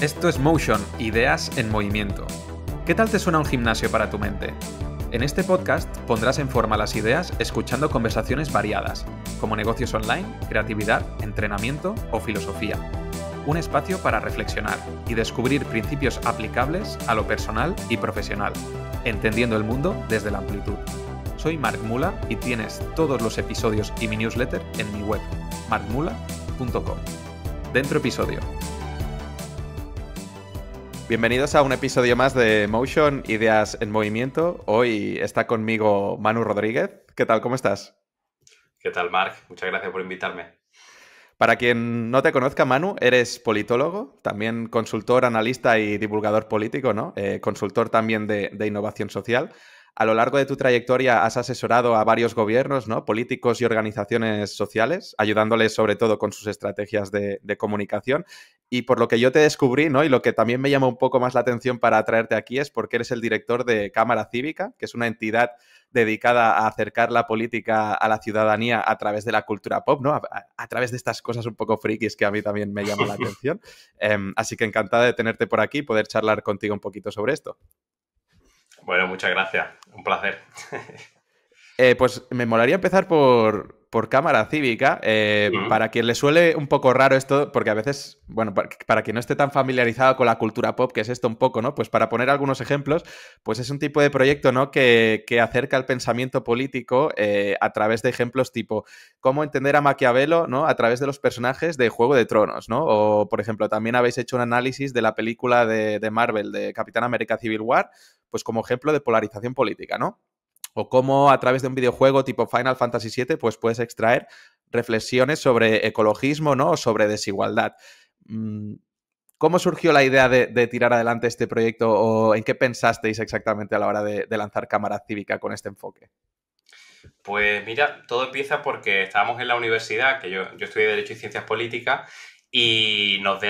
Esto es Motion, Ideas en Movimiento. ¿Qué tal te suena un gimnasio para tu mente? En este podcast pondrás en forma las ideas escuchando conversaciones variadas, como negocios online, creatividad, entrenamiento o filosofía. Un espacio para reflexionar y descubrir principios aplicables a lo personal y profesional, entendiendo el mundo desde la amplitud. Soy Mark Mula y tienes todos los episodios y mi newsletter en mi web, markmula.com. Dentro episodio. Bienvenidos a un episodio más de Motion Ideas en Movimiento. Hoy está conmigo Manu Rodríguez. ¿Qué tal? ¿Cómo estás? ¿Qué tal, Marc? Muchas gracias por invitarme. Para quien no te conozca, Manu, eres politólogo, también consultor, analista y divulgador político, ¿no? Eh, consultor también de, de, innovación social a lo largo de tu trayectoria has asesorado a varios gobiernos, ¿no? políticos y organizaciones sociales, ayudándoles sobre todo con sus estrategias de, comunicación. Y por lo que yo te descubrí, ¿no? y lo que también me llama un poco más la atención para traerte aquí es porque eres el director de Cámara Cívica, que es una entidad dedicada a acercar la política a la ciudadanía a través de la cultura pop, ¿no? A, través de estas cosas un poco frikis que a mí también me llama la atención. Em, así que encantada de tenerte por aquí y poder charlar contigo un poquito sobre esto. Bueno, muchas gracias. Un placer. Eh, pues me molaría empezar por, por cámara cívica. Eh, para quien le suele un poco raro esto, porque a veces, bueno, para, quien no esté tan familiarizado con la cultura pop, que es esto un poco, ¿no? Pues para poner algunos ejemplos, pues es un tipo de proyecto, ¿no? Que, acerca el pensamiento político eh, a través de ejemplos tipo cómo entender a Maquiavelo, ¿no? A través de los personajes de Juego de Tronos, ¿no? O, por ejemplo, también habéis hecho un análisis de la película de, de Marvel, de Capitán América Civil War, pues como ejemplo de polarización política, ¿no? O cómo a través de un videojuego tipo Final Fantasy VII, pues puedes extraer reflexiones sobre ecologismo, ¿no? O sobre desigualdad. Mm, ¿Cómo surgió la idea de, tirar adelante este proyecto o en qué pensasteis exactamente a la hora de, lanzar Cámara Cívica con este enfoque? Pues mira, todo empieza porque estábamos en la universidad, que yo, yo estudié Derecho y Ciencias Políticas, y nos,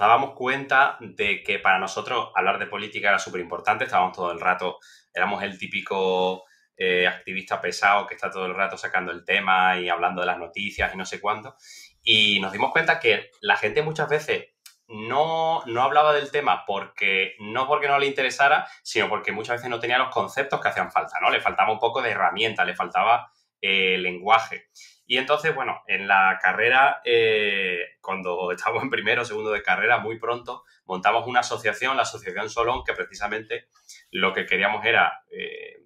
dábamos cuenta de que para nosotros hablar de política era súper importante, estábamos todo el rato, éramos el típico eh, activista pesado que está todo el rato sacando el tema y hablando de las noticias y no sé cuánto, y nos dimos cuenta que la gente muchas veces no, hablaba del tema porque no porque no le interesara, sino porque muchas veces no tenía los conceptos que hacían falta, ¿no? Le faltaba un poco de herramienta, le faltaba el eh, lenguaje. Y entonces, bueno, en la carrera, eh, cuando estábamos en primero o segundo de carrera, muy pronto, montamos una asociación, la Asociación Solón, que precisamente lo que queríamos era eh,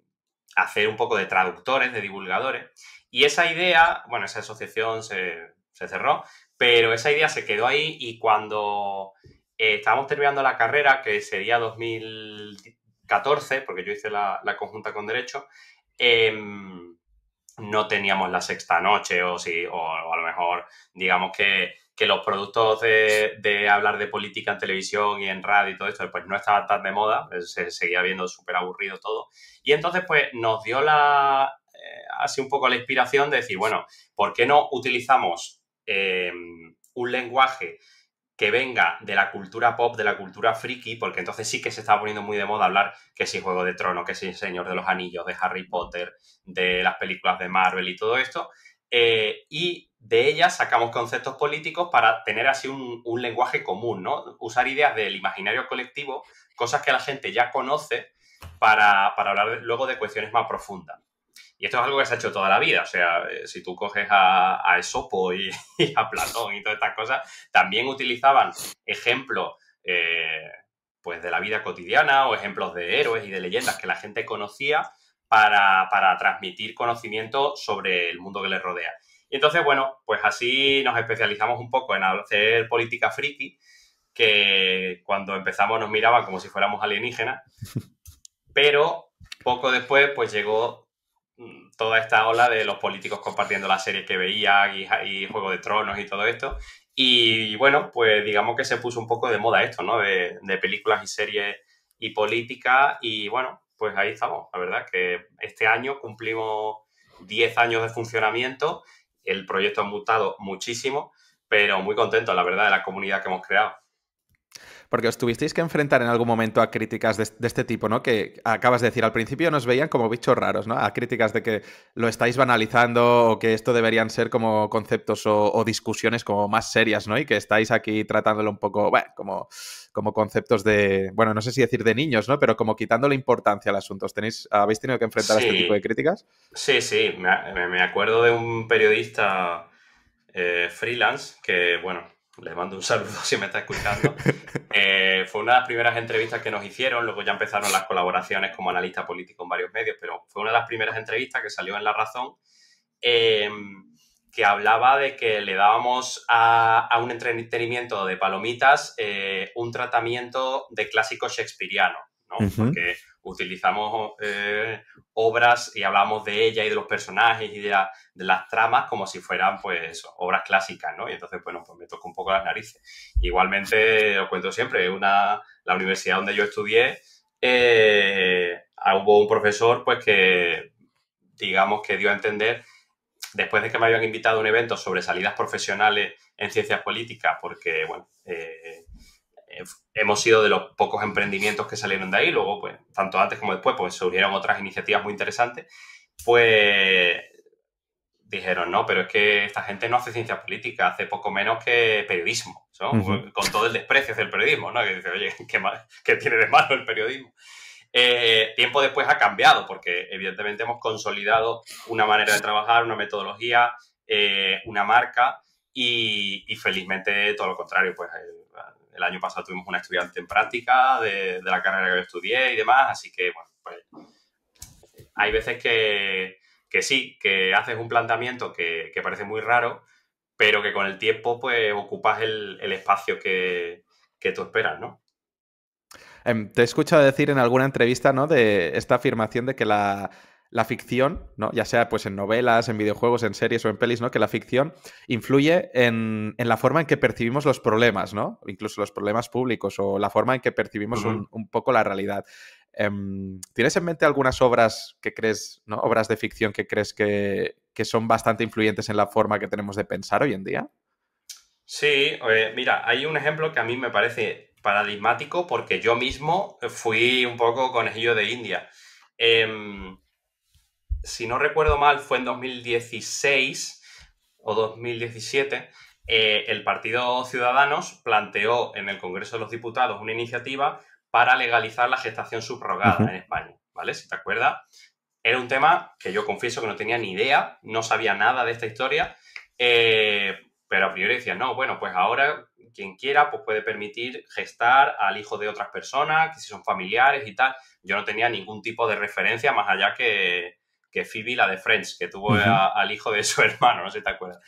hacer un poco de traductores, de divulgadores. Y esa idea, bueno, esa asociación se, cerró, pero esa idea se quedó ahí y cuando eh, estábamos terminando la carrera, que sería 2014, porque yo hice la, conjunta con derecho, em, no teníamos la sexta noche o, si, o, a lo mejor digamos que, los productos de, hablar de política en televisión y en radio y todo esto pues no estaba tan de moda, pues, se seguía viendo súper aburrido todo. Y entonces pues nos dio la, eh, así un poco la inspiración de decir, bueno, ¿por qué no utilizamos eh, un lenguaje que venga de la cultura pop, de la cultura friki, porque entonces sí que se está poniendo muy de moda hablar que si Juego de Trono, que si Señor de los Anillos, de Harry Potter, de las películas de Marvel y todo esto, eh, y de ellas sacamos conceptos políticos para tener así un, lenguaje común, ¿no? Usar ideas del imaginario colectivo, cosas que la gente ya conoce, para hablar luego de cuestiones más profundas. Y esto es algo que se ha hecho toda la vida. O sea, eh, si tú coges a, Esopo y, a Platón y todas estas cosas, también utilizaban ejemplos eh, pues de la vida cotidiana o ejemplos de héroes y de leyendas que la gente conocía para, para transmitir conocimiento sobre el mundo que les rodea. Y entonces, bueno, pues así nos especializamos un poco en hacer política friki, que cuando empezamos nos miraban como si fuéramos alienígenas, pero poco después pues llegó Mm, toda esta ola de los políticos compartiendo las series que veía y, Juego de Tronos y todo esto. Y, bueno, pues digamos que se puso un poco de moda esto, ¿no? De, películas y series y política. Y bueno, pues ahí estamos. La verdad que este año cumplimos 10 años de funcionamiento. El proyecto ha mutado muchísimo, pero muy contento, la verdad, de la comunidad que hemos creado porque os tuvisteis que enfrentar en algún momento a críticas de, este tipo, ¿no? Que acabas de decir, al principio nos veían como bichos raros, ¿no? A críticas de que lo estáis banalizando o que esto deberían ser como conceptos o, discusiones como más serias, ¿no? Y que estáis aquí tratándolo un poco, bueno, como, como conceptos de, bueno, no sé si decir de niños, ¿no? Pero como quitándole importancia al asunto. ¿Tenéis, ¿Habéis tenido que enfrentar a este tipo de críticas? Sí, sí. Me, acuerdo de un periodista eh, freelance que, bueno, le mando un saludo si me está escuchando. Eh, fue una de las primeras entrevistas que nos hicieron, luego ya empezaron las colaboraciones como analista político en varios medios, pero fue una de las primeras entrevistas que salió en La Razón, em, que hablaba de que le dábamos a, un entretenimiento de palomitas eh, un tratamiento de clásico shakespeariano, ¿no? Porque utilizamos eh, obras y hablamos de ella y de los personajes y de, las tramas como si fueran, pues, obras clásicas, ¿no? Y entonces, bueno, pues me tocó un poco las narices. Igualmente, os cuento siempre, una, la universidad donde yo estudié, eh, hubo un profesor, pues, que, digamos, que dio a entender, después de que me habían invitado a un evento sobre salidas profesionales en ciencias políticas, porque, bueno, eh, eh, hemos sido de los pocos emprendimientos que salieron de ahí, luego, pues, tanto antes como después, pues surgieron otras iniciativas muy interesantes, pues dijeron, no, pero es que esta gente no hace ciencia política, hace poco menos que periodismo, ¿no? Pues, con todo el desprecio el periodismo, ¿no? Que dice, oye, qué, mal, qué tiene de malo el periodismo. Eh, tiempo después ha cambiado, porque evidentemente hemos consolidado una manera de trabajar, una metodología, eh, una marca, y, y, felizmente todo lo contrario, pues el año pasado tuvimos una estudiante en práctica de, la carrera que yo estudié y demás, así que, bueno, pues hay veces que, sí, que haces un planteamiento que, parece muy raro, pero que con el tiempo, pues, ocupas el, espacio que, que tú esperas, ¿no? Em, te he escuchado decir en alguna entrevista, ¿no? De esta afirmación de que la, la ficción, ¿no? ya sea pues en novelas, en videojuegos, en series o en pelis, ¿no? que la ficción influye en, la forma en que percibimos los problemas, ¿no? incluso los problemas públicos o la forma en que percibimos un, poco la realidad. Em, ¿Tienes en mente algunas obras que crees, ¿no? obras de ficción que crees que, son bastante influyentes en la forma que tenemos de pensar hoy en día? Sí, mira, hay un ejemplo que a mí me parece paradigmático porque yo mismo fui un poco conejillo de India. Em, si no recuerdo mal, fue en 2016 o 2017, eh, el Partido Ciudadanos planteó en el Congreso de los Diputados una iniciativa para legalizar la gestación subrogada en España, ¿vale? Si te acuerdas, era un tema que yo confieso que no tenía ni idea, no sabía nada de esta historia, eh, pero a priori decía, no, bueno, pues ahora quien quiera pues puede permitir gestar al hijo de otras personas, que si son familiares y tal. Yo no tenía ningún tipo de referencia más allá que, que Phoebe, la de Friends, que tuvo al hijo de su hermano, no sé si te acuerdas.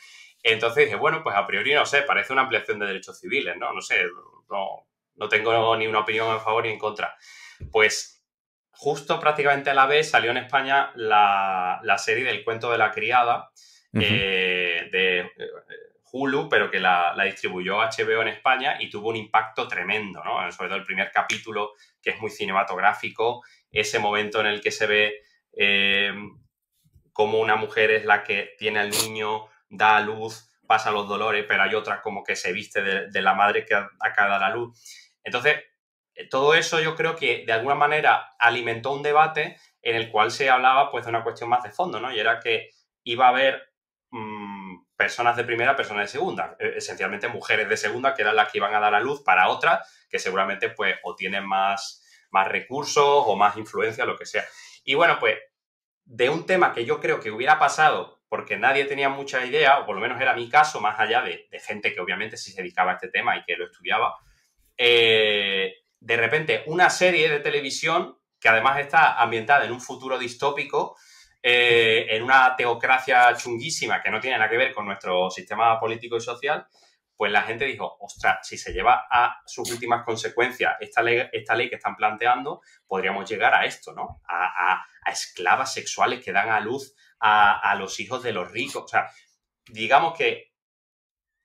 Entonces dije, bueno, pues a priori no sé, parece una ampliación de derechos civiles, ¿no? No sé, no, no tengo ni una opinión a favor ni en contra. Pues justo prácticamente a la vez salió en España la, la serie del cuento de la criada eh, de eh, Hulu, pero que la, la, distribuyó HBO en España y tuvo un impacto tremendo, ¿no? Sobre todo el primer capítulo, que es muy cinematográfico, ese momento en el que se ve Em, como una mujer es la que tiene al niño, da a luz, pasa los dolores, pero hay otra como que se viste de, la madre que acaba de dar a luz. Entonces, eh, todo eso yo creo que de alguna manera alimentó un debate en el cual se hablaba pues de una cuestión más de fondo, ¿no? Y era que iba a haber mm, personas de primera, personas de segunda, eh, esencialmente mujeres de segunda que eran las que iban a dar a luz para otras que seguramente pues o tienen más, más recursos o más influencia, lo que sea. Y bueno, pues de un tema que yo creo que hubiera pasado porque nadie tenía mucha idea, o por lo menos era mi caso, más allá de, gente que obviamente sí se dedicaba a este tema y que lo estudiaba, eh, de repente una serie de televisión que además está ambientada en un futuro distópico, eh, en una teocracia chunguísima que no tiene nada que ver con nuestro sistema político y social, pues la gente dijo, ostras, si se lleva a sus últimas consecuencias esta ley, esta ley que están planteando, podríamos llegar a esto, ¿no? A, esclavas sexuales que dan a luz a, los hijos de los ricos. O sea, digamos que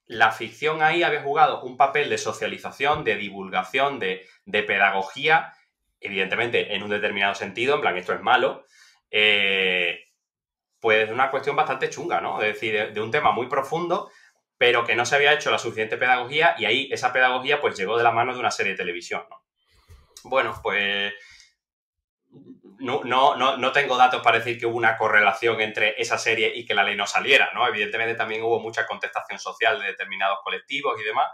la ficción ahí había jugado un papel de socialización, de divulgación, de, pedagogía, evidentemente en un determinado sentido, en plan, esto es malo. Eh, pues pues una cuestión bastante chunga, ¿no? Es decir, de un tema muy profundo pero que no se había hecho la suficiente pedagogía y ahí esa pedagogía pues llegó de la mano de una serie de televisión. Bueno, pues no, no, no, tengo datos para decir que hubo una correlación entre esa serie y que la ley no saliera, ¿no? Evidentemente también hubo mucha contestación social de determinados colectivos y demás,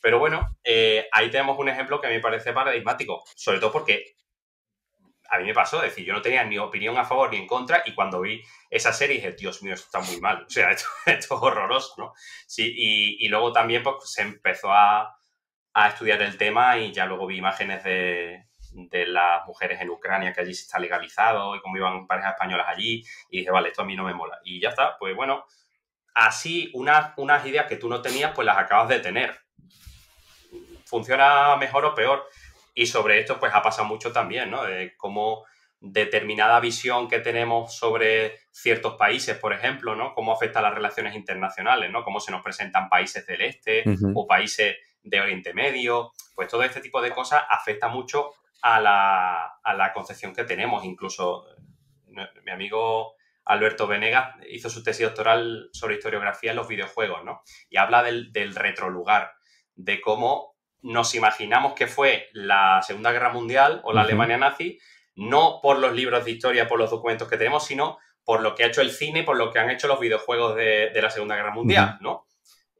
pero bueno, eh, ahí tenemos un ejemplo que me parece paradigmático, sobre todo porque a mí me pasó, es decir, yo no tenía ni opinión a favor ni en contra y cuando vi esa serie dije, Dios mío, esto está muy mal, o sea, esto, es horroroso, ¿no? Sí, y, luego también pues, se empezó a, estudiar el tema y ya luego vi imágenes de, las mujeres en Ucrania que allí se está legalizado y cómo iban parejas españolas allí y dije, vale, esto a mí no me mola. Y ya está, pues bueno, así unas, unas ideas que tú no tenías, pues las acabas de tener. Funciona mejor o peor y sobre esto, pues ha pasado mucho también, ¿no? De cómo determinada visión que tenemos sobre ciertos países, por ejemplo, ¿no? Cómo afecta a las relaciones internacionales, ¿no? Cómo se nos presentan países del este o países de Oriente Medio, pues todo este tipo de cosas afecta mucho a la, concepción que tenemos. Incluso eh, mi amigo Alberto Venegas hizo su tesis doctoral sobre historiografía en los videojuegos, ¿no? Y habla del, del retrolugar, de cómo nos imaginamos que fue la Segunda Guerra Mundial o la Alemania nazi, no por los libros de historia, por los documentos que tenemos, sino por lo que ha hecho el cine, por lo que han hecho los videojuegos de, la Segunda Guerra Mundial, ¿no?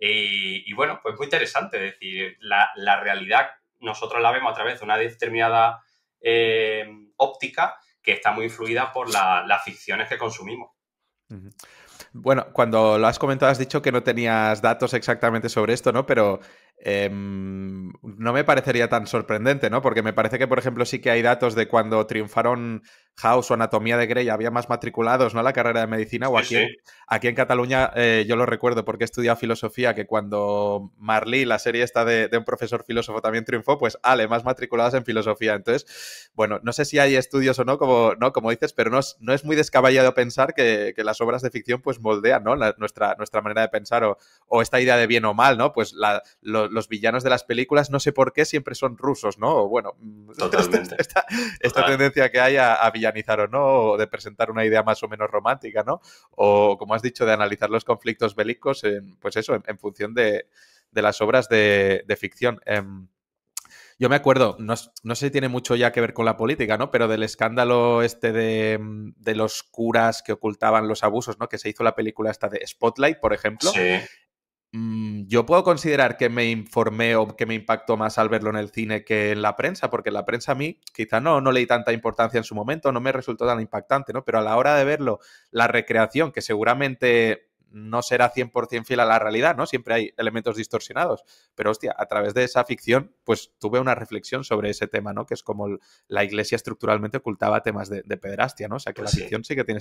Y, bueno, pues muy interesante, es decir, la, realidad nosotros la vemos a través de una determinada eh, óptica que está muy influida por las ficciones que consumimos. Bueno, cuando lo has comentado has dicho que no tenías datos exactamente sobre esto, ¿no? Pero Em, no me parecería tan sorprendente, ¿no? Porque me parece que, por ejemplo, sí que hay datos de cuando triunfaron House o Anatomía de Grey, había más matriculados, ¿no? La carrera de medicina, o aquí, aquí en Cataluña eh, yo lo recuerdo porque he estudiado filosofía, que cuando Marlí, la serie esta de, un profesor filósofo también triunfó, pues ale, más matriculados en filosofía. Entonces, bueno, no sé si hay estudios o no, como, ¿no? como dices, pero no es, no es muy descabellado pensar que, que las obras de ficción pues moldean, ¿no? nuestra, nuestra manera de pensar o, o, esta idea de bien o mal, ¿no? Pues los villanos de las películas, no sé por qué, siempre son rusos, ¿no? O bueno, esta, tendencia que hay a, a villanos o no, de presentar una idea más o menos romántica, ¿no? O, como has dicho, de analizar los conflictos bélicos, en, pues eso, en, función de, las obras de, ficción. Em, yo me acuerdo, no, sé si tiene mucho ya que ver con la política, ¿no? Pero del escándalo este mm, de, los curas que ocultaban los abusos, ¿no? Que se hizo la película esta de Spotlight, por ejemplo. Sí. Mm, yo puedo considerar que me informé o que me impactó más al verlo en el cine que en la prensa, porque en la prensa a mí quizá no, no leí tanta importancia en su momento, no me resultó tan impactante, ¿no? Pero a la hora de verlo, la recreación, que seguramente no será 100% fiel a la realidad, ¿no? Siempre hay elementos distorsionados. Pero hostia, a través de esa ficción, pues tuve una reflexión sobre ese tema, ¿no? Que es como la iglesia estructuralmente ocultaba temas de, pederastia, ¿no? O sea, que pues la ficción este, sí que tiene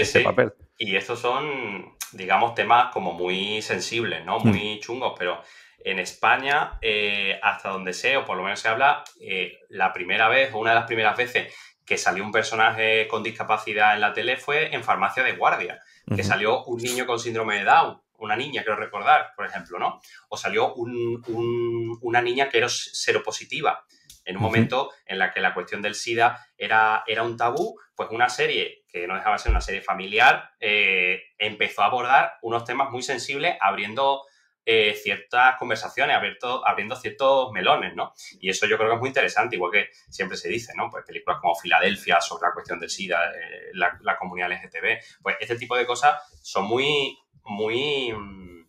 este, papel. Y estos son, digamos, temas como muy sensibles, ¿no? Muy hmm. chungos, pero en España, eh, hasta donde sé, o por lo menos se habla, eh, la primera vez o una de las primeras veces que salió un personaje con discapacidad en la tele fue en Farmacia de Guardia que salió un niño con síndrome de Down, una niña, quiero recordar, por ejemplo, ¿no? O salió una niña que era seropositiva. En un momento en la que la cuestión del SIDA era, era un tabú, pues una serie que no dejaba de ser una serie familiar eh, empezó a abordar unos temas muy sensibles, abriendo eh, ciertas conversaciones, abierto, abriendo ciertos melones, ¿no? Y eso yo creo que es muy interesante, igual que siempre se dice, ¿no? Pues películas como Filadelfia sobre la cuestión del SIDA, eh, la, comunidad LGTB, pues este tipo de cosas son muy, muy... Mm,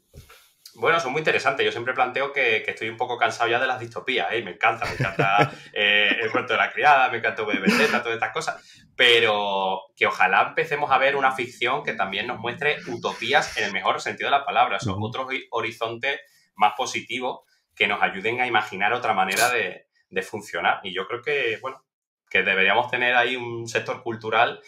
bueno, son muy interesantes. Yo siempre planteo que, estoy un poco cansado ya de las distopías. ¿eh? Me encanta, me encanta eh, El cuento de la criada, me encanta V Vendetta, todas estas cosas. Pero que ojalá empecemos a ver una ficción que también nos muestre utopías en el mejor sentido de la palabra. Son otros horizontes más positivos que nos ayuden a imaginar otra manera de, funcionar. Y yo creo que, bueno, que deberíamos tener ahí un sector cultural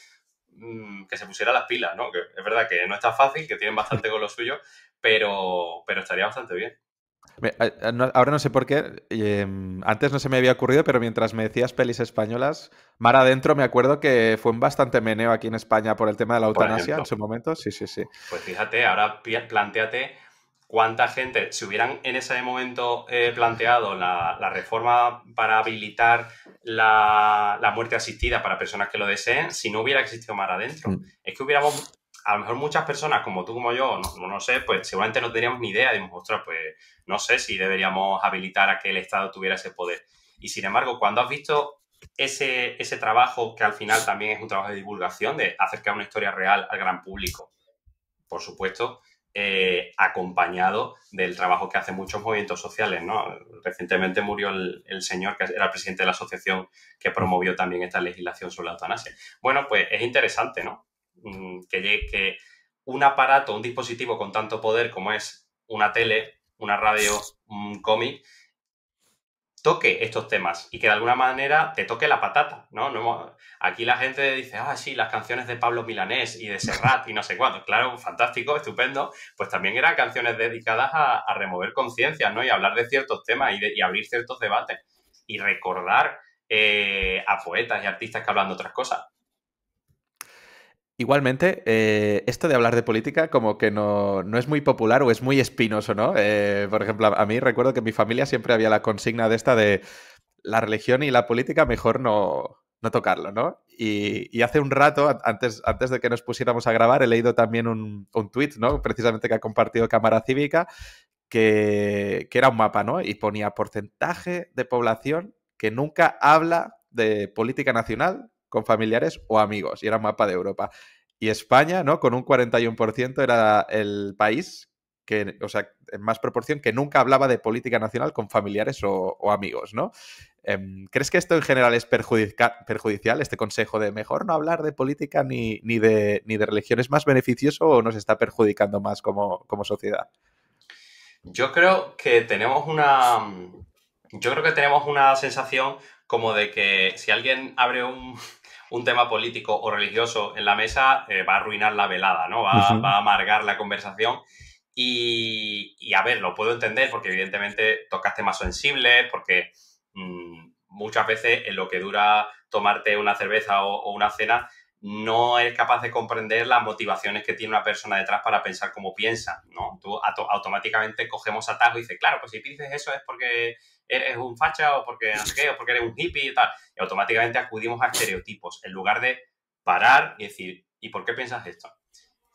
mm, que se pusiera las pilas, ¿no? Que es verdad que no está fácil, que tienen bastante con lo suyo, pero, pero estaría bastante bien. Ahora no sé por qué, eh, antes no se me había ocurrido, pero mientras me decías pelis españolas, Mar Adentro me acuerdo que fue un bastante meneo aquí en España por el tema de la eutanasia en su momento, sí, sí, sí. Pues fíjate, ahora planteate cuánta gente, si hubieran en ese momento eh, planteado la, reforma para habilitar la, muerte asistida para personas que lo deseen, si no hubiera existido Mar Adentro, mm. es que hubiéramos a lo mejor muchas personas, como tú, como yo, no, sé, pues seguramente no teníamos ni idea. de ostras, pues no sé si deberíamos habilitar a que el Estado tuviera ese poder. Y sin embargo, cuando has visto ese, ese trabajo, que al final también es un trabajo de divulgación, de acercar una historia real al gran público, por supuesto, eh, acompañado del trabajo que hacen muchos movimientos sociales. ¿no? Recientemente murió el, el, señor que era presidente de la asociación que promovió también esta legislación sobre la eutanasia. Bueno, pues es interesante, ¿no? Mm, que, un aparato, un dispositivo con tanto poder como es una tele, una radio, un cómic, toque estos temas y que de alguna manera te toque la patata, ¿no? aquí la gente dice, ah, sí, las canciones de Pablo Milanés y de Serrat y no sé cuánto. Claro, fantástico, estupendo. Pues también eran canciones dedicadas a, remover conciencias, ¿no? Y hablar de ciertos temas y, abrir ciertos debates y recordar eh, a poetas y artistas que hablan de otras cosas. Igualmente, eh, esto de hablar de política como que no, no, es muy popular o es muy espinoso, ¿no? Eh, por ejemplo, a, mí recuerdo que en mi familia siempre había la consigna de esta de la religión y la política mejor no, no tocarlo, ¿no? Y, hace un rato, antes, antes de que nos pusiéramos a grabar, he leído también un, un tuit, ¿no? Precisamente que ha compartido Cámara Cívica, que, que era un mapa, ¿no? Y ponía porcentaje de población que nunca habla de política nacional con familiares o amigos, y era un mapa de Europa. Y España, ¿no? Con un 41% era el país que, o sea, en más proporción, que nunca hablaba de política nacional con familiares o, amigos, ¿no? Em, ¿Crees que esto en general es perjudicial, este consejo de mejor no hablar de política ni, ni, de, ni de religión? ¿Es más beneficioso o nos está perjudicando más como, como sociedad? Yo creo que tenemos una. Yo creo que tenemos una sensación como de que si alguien abre un, un tema político o religioso en la mesa eh, va a arruinar la velada, ¿no? Va, a amargar la conversación. Y, a ver, lo puedo entender porque evidentemente tocas temas sensibles, porque mm, muchas veces en lo que dura tomarte una cerveza o, una cena no eres capaz de comprender las motivaciones que tiene una persona detrás para pensar como piensa, ¿no? Tú automáticamente cogemos atajo y dices, claro, pues si dices eso es porque eres un facha o porque no sé qué, o porque eres un hippie y tal. Y automáticamente acudimos a estereotipos en lugar de parar y decir, ¿y por qué piensas esto?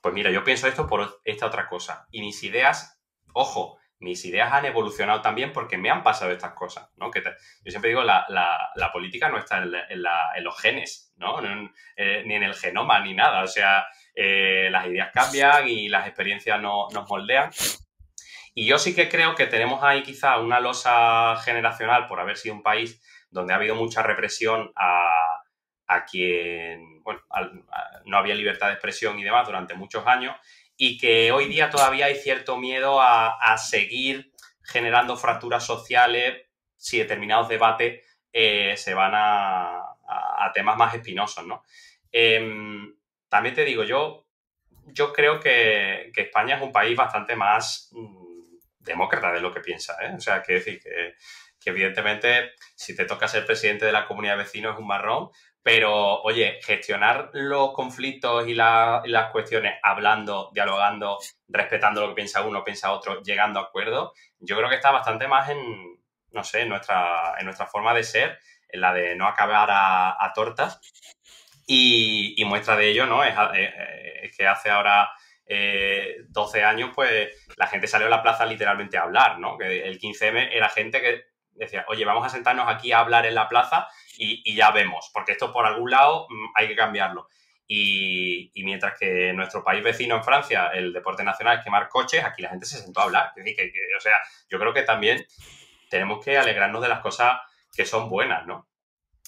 Pues mira, yo pienso esto por esta otra cosa. Y mis ideas, ojo, mis ideas han evolucionado también porque me han pasado estas cosas, ¿no? Que yo siempre digo, la, la, la política no está en, la, en, los genes, ¿no? Eh, ni en el genoma, ni nada. O sea, eh, las ideas cambian y las experiencias nos moldean. Y yo sí que creo que tenemos ahí quizá una losa generacional por haber sido un país donde ha habido mucha represión a, quien, bueno, no había libertad de expresión y demás durante muchos años y que hoy día todavía hay cierto miedo a, seguir generando fracturas sociales si determinados debates eh, se van a, temas más espinosos, ¿no? Em, también te digo, yo, yo creo que, España es un país bastante más... Mm, demócrata de lo que piensa. ¿eh? O sea, que decir que, evidentemente si te toca ser presidente de la comunidad de vecinos es un marrón, pero oye, gestionar los conflictos y, las cuestiones hablando, dialogando, respetando lo que piensa uno, piensa otro, llegando a acuerdos, yo creo que está bastante más en, no sé, en nuestra, en nuestra forma de ser, en la de no acabar a, tortas. Y, muestra de ello, ¿no? es que hace ahora eh, 12 años, pues la gente salió a la plaza literalmente a hablar, ¿no? Que el 15M era gente que decía, oye, vamos a sentarnos aquí a hablar en la plaza y, ya vemos, porque esto por algún lado mm, hay que cambiarlo. Y, mientras que en nuestro país vecino, en Francia, el deporte nacional es quemar coches, aquí la gente se sentó a hablar. o sea, yo creo que también tenemos que alegrarnos de las cosas que son buenas, ¿no?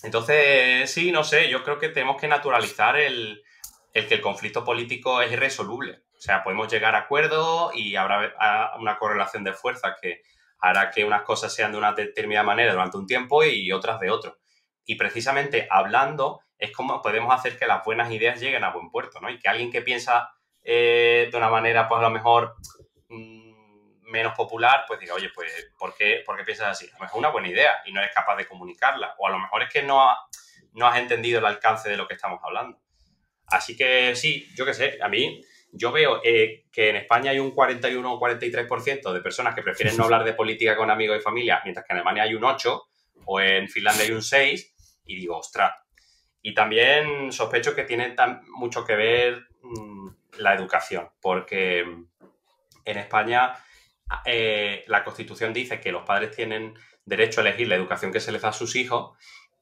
Entonces, sí, no sé, yo creo que tenemos que naturalizar el, el que el conflicto político es irresoluble. O sea, podemos llegar a acuerdos y habrá ah, una correlación de fuerzas que hará que unas cosas sean de una determinada manera durante un tiempo y otras de otro. Y precisamente hablando es como podemos hacer que las buenas ideas lleguen a buen puerto, ¿no? Y que alguien que piensa eh, de una manera, pues a lo mejor mm, menos popular, pues diga, oye, pues, ¿por qué, ¿por qué piensas así? A lo mejor es una buena idea y no eres capaz de comunicarla. O a lo mejor es que no, no has entendido el alcance de lo que estamos hablando. Así que sí, yo qué sé, a mí yo veo eh, que en España hay un 41 o 43% de personas que prefieren no hablar de política con amigos y familia, mientras que en Alemania hay un 8 o en Finlandia hay un 6 y digo, ostras. Y también sospecho que tiene mucho que ver mm, la educación, porque en España eh, la Constitución dice que los padres tienen derecho a elegir la educación que se les da a sus hijos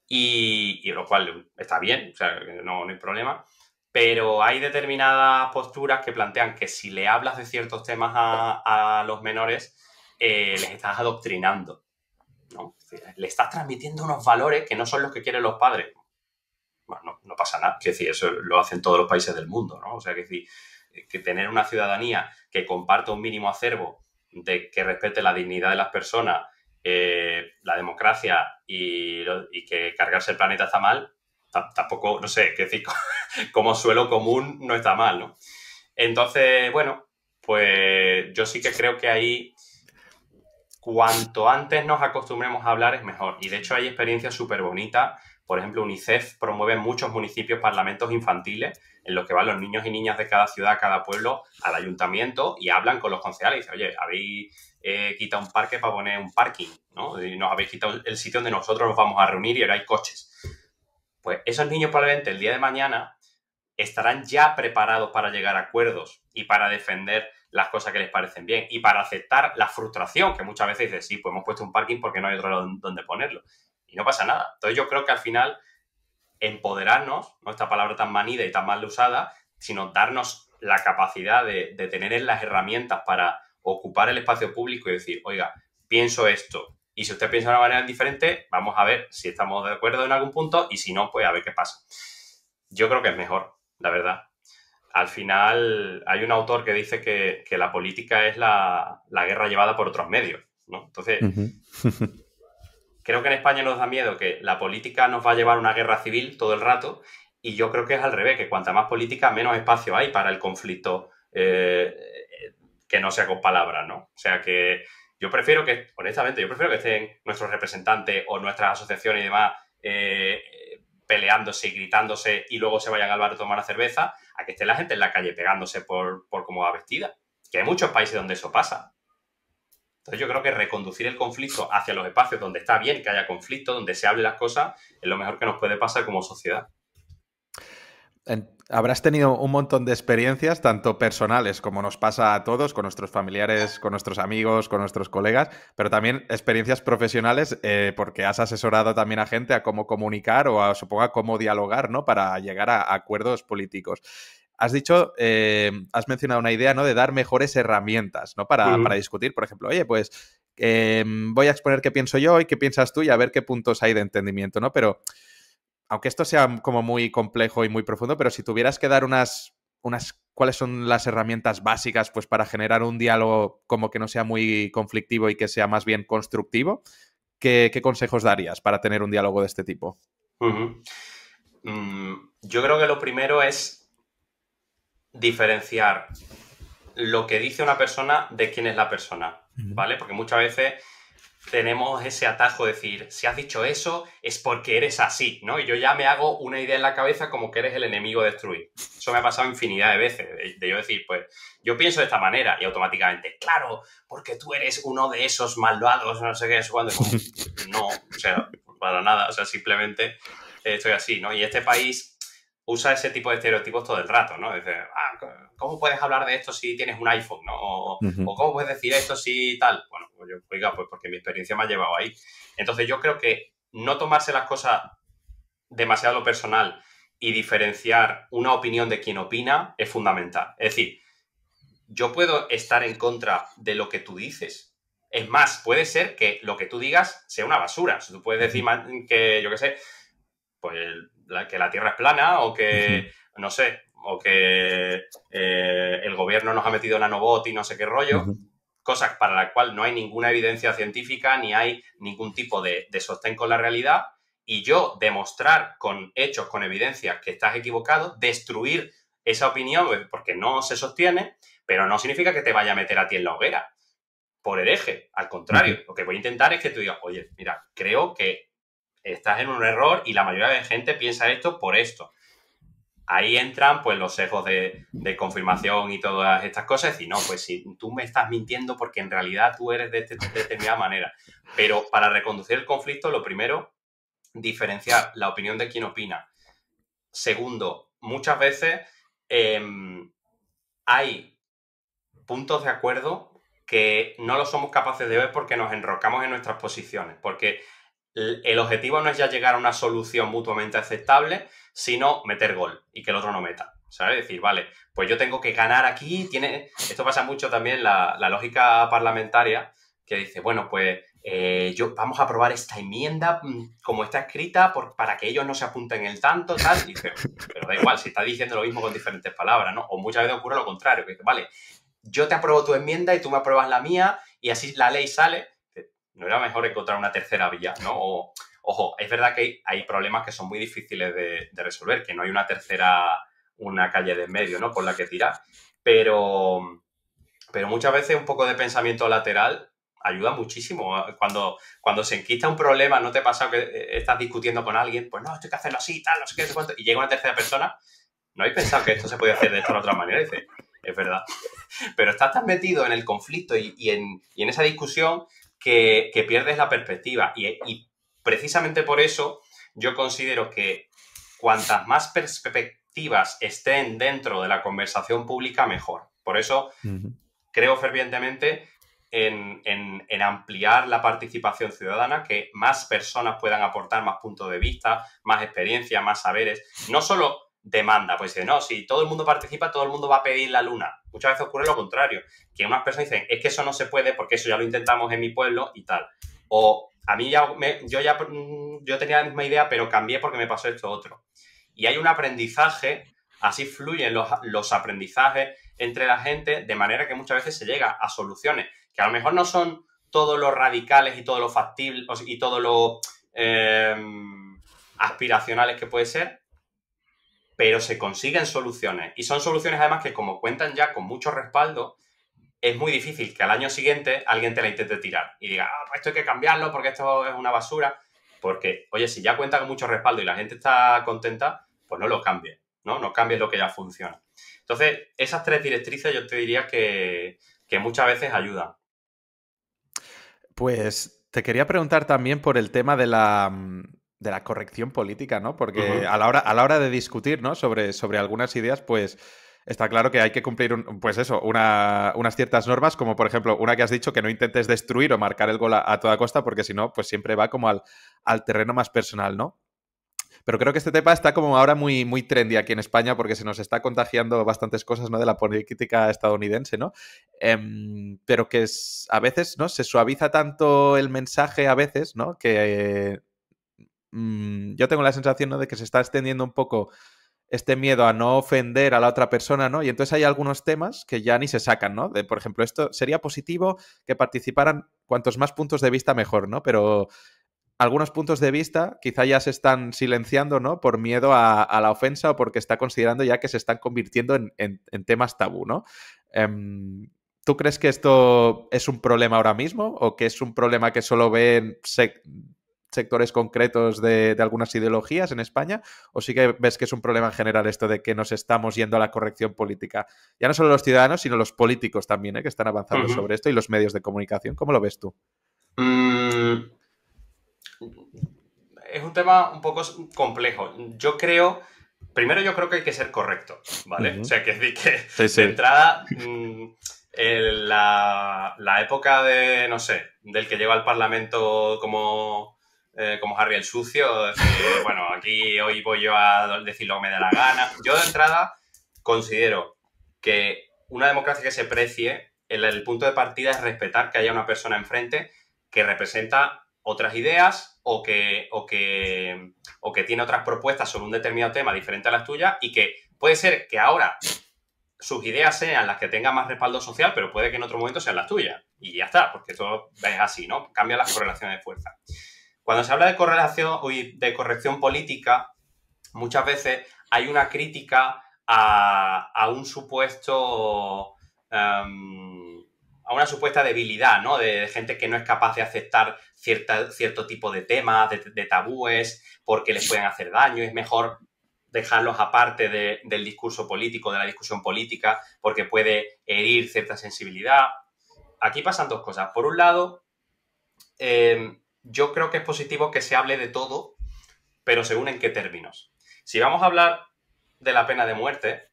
y, lo cual está bien, o sea, no hay problema pero hay determinadas posturas que plantean que si le hablas de ciertos temas a, los menores, eh, les estás adoctrinando. ¿no? Le estás transmitiendo unos valores que no son los que quieren los padres. Bueno, no, pasa nada. es decir, eso lo hacen todos los países del mundo, ¿no? O sea, que, eh, que tener una ciudadanía que comparte un mínimo acervo de que respete la dignidad de las personas, eh, la democracia y que cargarse el planeta está mal, tampoco, no sé, qué decir, como suelo común no está mal, ¿no? Entonces, bueno, pues yo sí que creo que ahí cuanto antes nos acostumbremos a hablar es mejor. Y de hecho hay experiencias súper bonitas. Por ejemplo, UNICEF promueve en muchos municipios parlamentos infantiles en los que van los niños y niñas de cada ciudad, cada pueblo, al ayuntamiento y hablan con los concejales y oye, habéis eh, quitado un parque para poner un parking, ¿no? Y nos habéis quitado el sitio donde nosotros nos vamos a reunir y ahora hay coches. Pues esos niños probablemente el día de mañana estarán ya preparados para llegar a acuerdos y para defender las cosas que les parecen bien y para aceptar la frustración que muchas veces dices, sí, pues hemos puesto un parking porque no hay otro lado donde ponerlo. Y no pasa nada. Entonces yo creo que al final empoderarnos, no esta palabra tan manida y tan mal usada, sino darnos la capacidad de, de tener las herramientas para ocupar el espacio público y decir, oiga, pienso esto, y si usted piensa de una manera diferente, vamos a ver si estamos de acuerdo en algún punto y si no, pues a ver qué pasa. Yo creo que es mejor, la verdad. Al final hay un autor que dice que, la política es la, guerra llevada por otros medios, ¿no? Entonces, creo que en España nos da miedo que la política nos va a llevar a una guerra civil todo el rato y yo creo que es al revés, que cuanta más política, menos espacio hay para el conflicto eh, que no sea con palabras, ¿no? O sea que yo prefiero que, honestamente, yo prefiero que estén nuestros representantes o nuestras asociaciones y demás eh, peleándose y gritándose y luego se vayan al bar a tomar la cerveza, a que esté la gente en la calle pegándose por, por cómo va vestida. Que hay muchos países donde eso pasa. Entonces yo creo que reconducir el conflicto hacia los espacios donde está bien que haya conflicto, donde se hable las cosas, es lo mejor que nos puede pasar como sociedad habrás tenido un montón de experiencias, tanto personales como nos pasa a todos, con nuestros familiares, con nuestros amigos, con nuestros colegas, pero también experiencias profesionales, eh, porque has asesorado también a gente a cómo comunicar o supongo a cómo dialogar, ¿no? Para llegar a, acuerdos políticos. Has dicho, eh, has mencionado una idea, ¿no? De dar mejores herramientas, ¿no? Para, para discutir, por ejemplo, oye, pues em, voy a exponer qué pienso yo y qué piensas tú y a ver qué puntos hay de entendimiento, ¿no? Pero aunque esto sea como muy complejo y muy profundo, pero si tuvieras que dar unas, unas cuáles son las herramientas básicas pues, para generar un diálogo como que no sea muy conflictivo y que sea más bien constructivo, ¿qué, consejos darías para tener un diálogo de este tipo? Mm, yo creo que lo primero es diferenciar lo que dice una persona de quién es la persona, ¿vale? Porque muchas veces tenemos ese atajo de decir, si has dicho eso es porque eres así, ¿no? Y yo ya me hago una idea en la cabeza como que eres el enemigo a destruir. Eso me ha pasado infinidad de veces, de, yo decir, pues yo pienso de esta manera y automáticamente, claro, porque tú eres uno de esos malvados, no sé qué, es cuando... No, o sea, para nada, o sea, simplemente estoy así, ¿no? Y este país usa ese tipo de estereotipos todo el rato, ¿no? Dice, ah, ¿cómo puedes hablar de esto si tienes un iPhone, ¿no? O, ¿cómo puedes decir esto si tal? Bueno, pues yo, oiga, pues porque mi experiencia me ha llevado ahí. Entonces yo creo que no tomarse las cosas demasiado personal y diferenciar una opinión de quien opina es fundamental. Es decir, yo puedo estar en contra de lo que tú dices, es más, puede ser que lo que tú digas sea una basura. Tú puedes decir que, yo qué sé, pues que la Tierra es plana o que, no sé, o que eh, el gobierno nos ha metido nanobot y no sé qué rollo, cosas para las cuales no hay ninguna evidencia científica ni hay ningún tipo de, sostén con la realidad, y yo demostrar con hechos, con evidencias que estás equivocado, destruir esa opinión pues, porque no se sostiene, pero no significa que te vaya a meter a ti en la hoguera por hereje, al contrario, lo que voy a intentar es que tú digas, oye, mira, creo que estás en un error y la mayoría de gente piensa esto por esto. Ahí entran pues los sesgos de, confirmación y todas estas cosas. Y no, pues si tú me estás mintiendo porque en realidad tú eres de, esta determinada manera. Pero para reconducir el conflicto, lo primero, diferenciar la opinión de quien opina. Segundo, muchas veces em, hay puntos de acuerdo que no lo somos capaces de ver porque nos enrocamos en nuestras posiciones. Porque el objetivo no es ya llegar a una solución mutuamente aceptable, sino meter gol y que el otro no meta. ¿Sabes? Decir, vale, pues yo tengo que ganar aquí. Tiene... Esto pasa mucho también la, la lógica parlamentaria, que dice, bueno, pues eh, yo, vamos a aprobar esta enmienda mm, como está escrita para que ellos no se apunten el tanto, tal. Y pero da igual, si está diciendo lo mismo con diferentes palabras, ¿no? O muchas veces ocurre lo contrario, que dice, vale, yo te apruebo tu enmienda y tú me apruebas la mía y así la ley sale ¿no era mejor encontrar una tercera vía? ¿no? ojo, es verdad que hay problemas que son muy difíciles de, resolver, que no hay una tercera, una calle de en medio, ¿no? Por la que tirar. Pero, pero muchas veces un poco de pensamiento lateral ayuda muchísimo. Cuando, cuando se enquista un problema, ¿no te pasa que eh, estás discutiendo con alguien? Pues no, esto hay que hacerlo así, tal, no sé qué, cuánto. Y llega una tercera persona, ¿no hay pensado que esto se puede hacer de esta otra manera? Dice, es verdad. Pero estás tan metido en el conflicto en, y en esa discusión que, pierdes la perspectiva. Y, precisamente por eso yo considero que cuantas más perspectivas estén dentro de la conversación pública, mejor. Por eso creo fervientemente en, en, ampliar la participación ciudadana, que más personas puedan aportar más puntos de vista, más experiencia, más saberes. No solo demanda. Pues dice, no, si todo el mundo participa, todo el mundo va a pedir la luna. Muchas veces ocurre lo contrario, que unas personas dicen, es que eso no se puede porque eso ya lo intentamos en mi pueblo y tal. O a mí ya, yo ya mm, yo tenía la misma idea, pero cambié porque me pasó esto otro. Y hay un aprendizaje, así fluyen los, los aprendizajes entre la gente, de manera que muchas veces se llega a soluciones que a lo mejor no son todos los radicales y todos los factibles y todos los em, aspiracionales que puede ser, pero se consiguen soluciones. Y son soluciones además que como cuentan ya con mucho respaldo, es muy difícil que al año siguiente alguien te la intente tirar y diga, ah, pues esto hay que cambiarlo porque esto es una basura. Porque, oye, si ya cuenta con mucho respaldo y la gente está contenta, pues no lo cambie, ¿no? No cambies lo que ya funciona. Entonces, esas tres directrices yo te diría que, que muchas veces ayudan. Pues te quería preguntar también por el tema de la, mm, de la corrección política, ¿no? Porque a, la hora, a la hora de discutir, ¿no? Sobre, sobre algunas ideas, pues está claro que hay que cumplir, pues eso, unas ciertas normas, como por ejemplo una que has dicho que no intentes destruir o marcar el gol a, toda costa, porque si no, pues siempre va como al, al, terreno más personal, ¿no? Pero creo que este tema está como ahora muy, muy trendy aquí en España porque se nos está contagiando bastantes cosas ¿no? de la política estadounidense, ¿no? Em, pero que a veces, ¿no? Se suaviza tanto el mensaje a veces, ¿no? Que Mm, yo tengo la sensación de que se está extendiendo un poco este miedo a no ofender a la otra persona, ¿no? Y entonces hay algunos temas que ya ni se sacan, ¿no? De, por ejemplo, esto sería positivo que participaran cuantos más puntos de vista mejor, ¿no? Pero algunos puntos de vista quizá ya se están silenciando, ¿no? Por miedo a, la ofensa o porque está considerando ya que se están convirtiendo en, temas tabú, ¿no? Em, ¿Tú crees que esto es un problema ahora mismo o que es un problema que solo ven sectores concretos de, algunas ideologías en España? ¿O sí que ves que es un problema en general esto de que nos estamos yendo a la corrección política? Ya no solo los ciudadanos, sino los políticos también, ¿eh? que están avanzando sobre esto y los medios de comunicación. ¿Cómo lo ves tú? Mm, es un tema un poco complejo. Yo creo... Primero yo creo que hay que ser correcto, ¿vale? O sea, que, que de entrada... Mm, la, la, época de, no sé, del que lleva al Parlamento como eh, como Harry el sucio, bueno, aquí hoy voy yo a decir lo que me da la gana. Yo de entrada considero que una democracia que se precie, el, punto de partida es respetar que haya una persona enfrente que representa otras ideas o que, o que, tiene otras propuestas sobre un determinado tema diferente a las tuyas y que puede ser que ahora sus ideas sean las que tengan más respaldo social, pero puede que en otro momento sean las tuyas. Y ya está, porque todo es así, ¿no? Cambian las correlaciones de fuerza. Cuando se habla de correlación de corrección política, muchas veces hay una crítica a, un supuesto. Em, a una supuesta debilidad, ¿no? De, gente que no es capaz de aceptar cierta, cierto tipo de temas, de, tabúes, porque les pueden hacer daño. Es mejor dejarlos aparte del discurso político, de la discusión política, porque puede herir cierta sensibilidad. Aquí pasan dos cosas. Por un lado, em, yo creo que es positivo que se hable de todo, pero según en qué términos. Si vamos a hablar de la pena de muerte,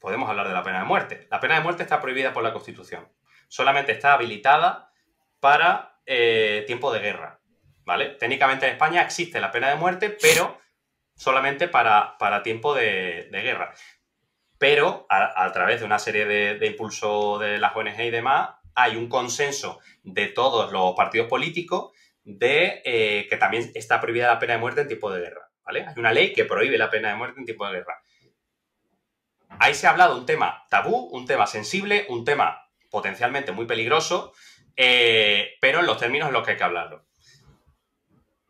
podemos hablar de la pena de muerte. La pena de muerte está prohibida por la Constitución. Solamente está habilitada para eh, tiempo de guerra. ¿Vale? Técnicamente en España existe la pena de muerte, pero solamente para, tiempo de, guerra. Pero a, través de una serie de, de impulso de las ONG y demás, hay un consenso de todos los partidos políticos de eh, que también está prohibida la pena de muerte en tiempo de guerra. ¿vale? Hay una ley que prohíbe la pena de muerte en tiempo de guerra. Ahí se ha hablado un tema tabú, un tema sensible, un tema potencialmente muy peligroso, eh, pero en los términos en los que hay que hablarlo.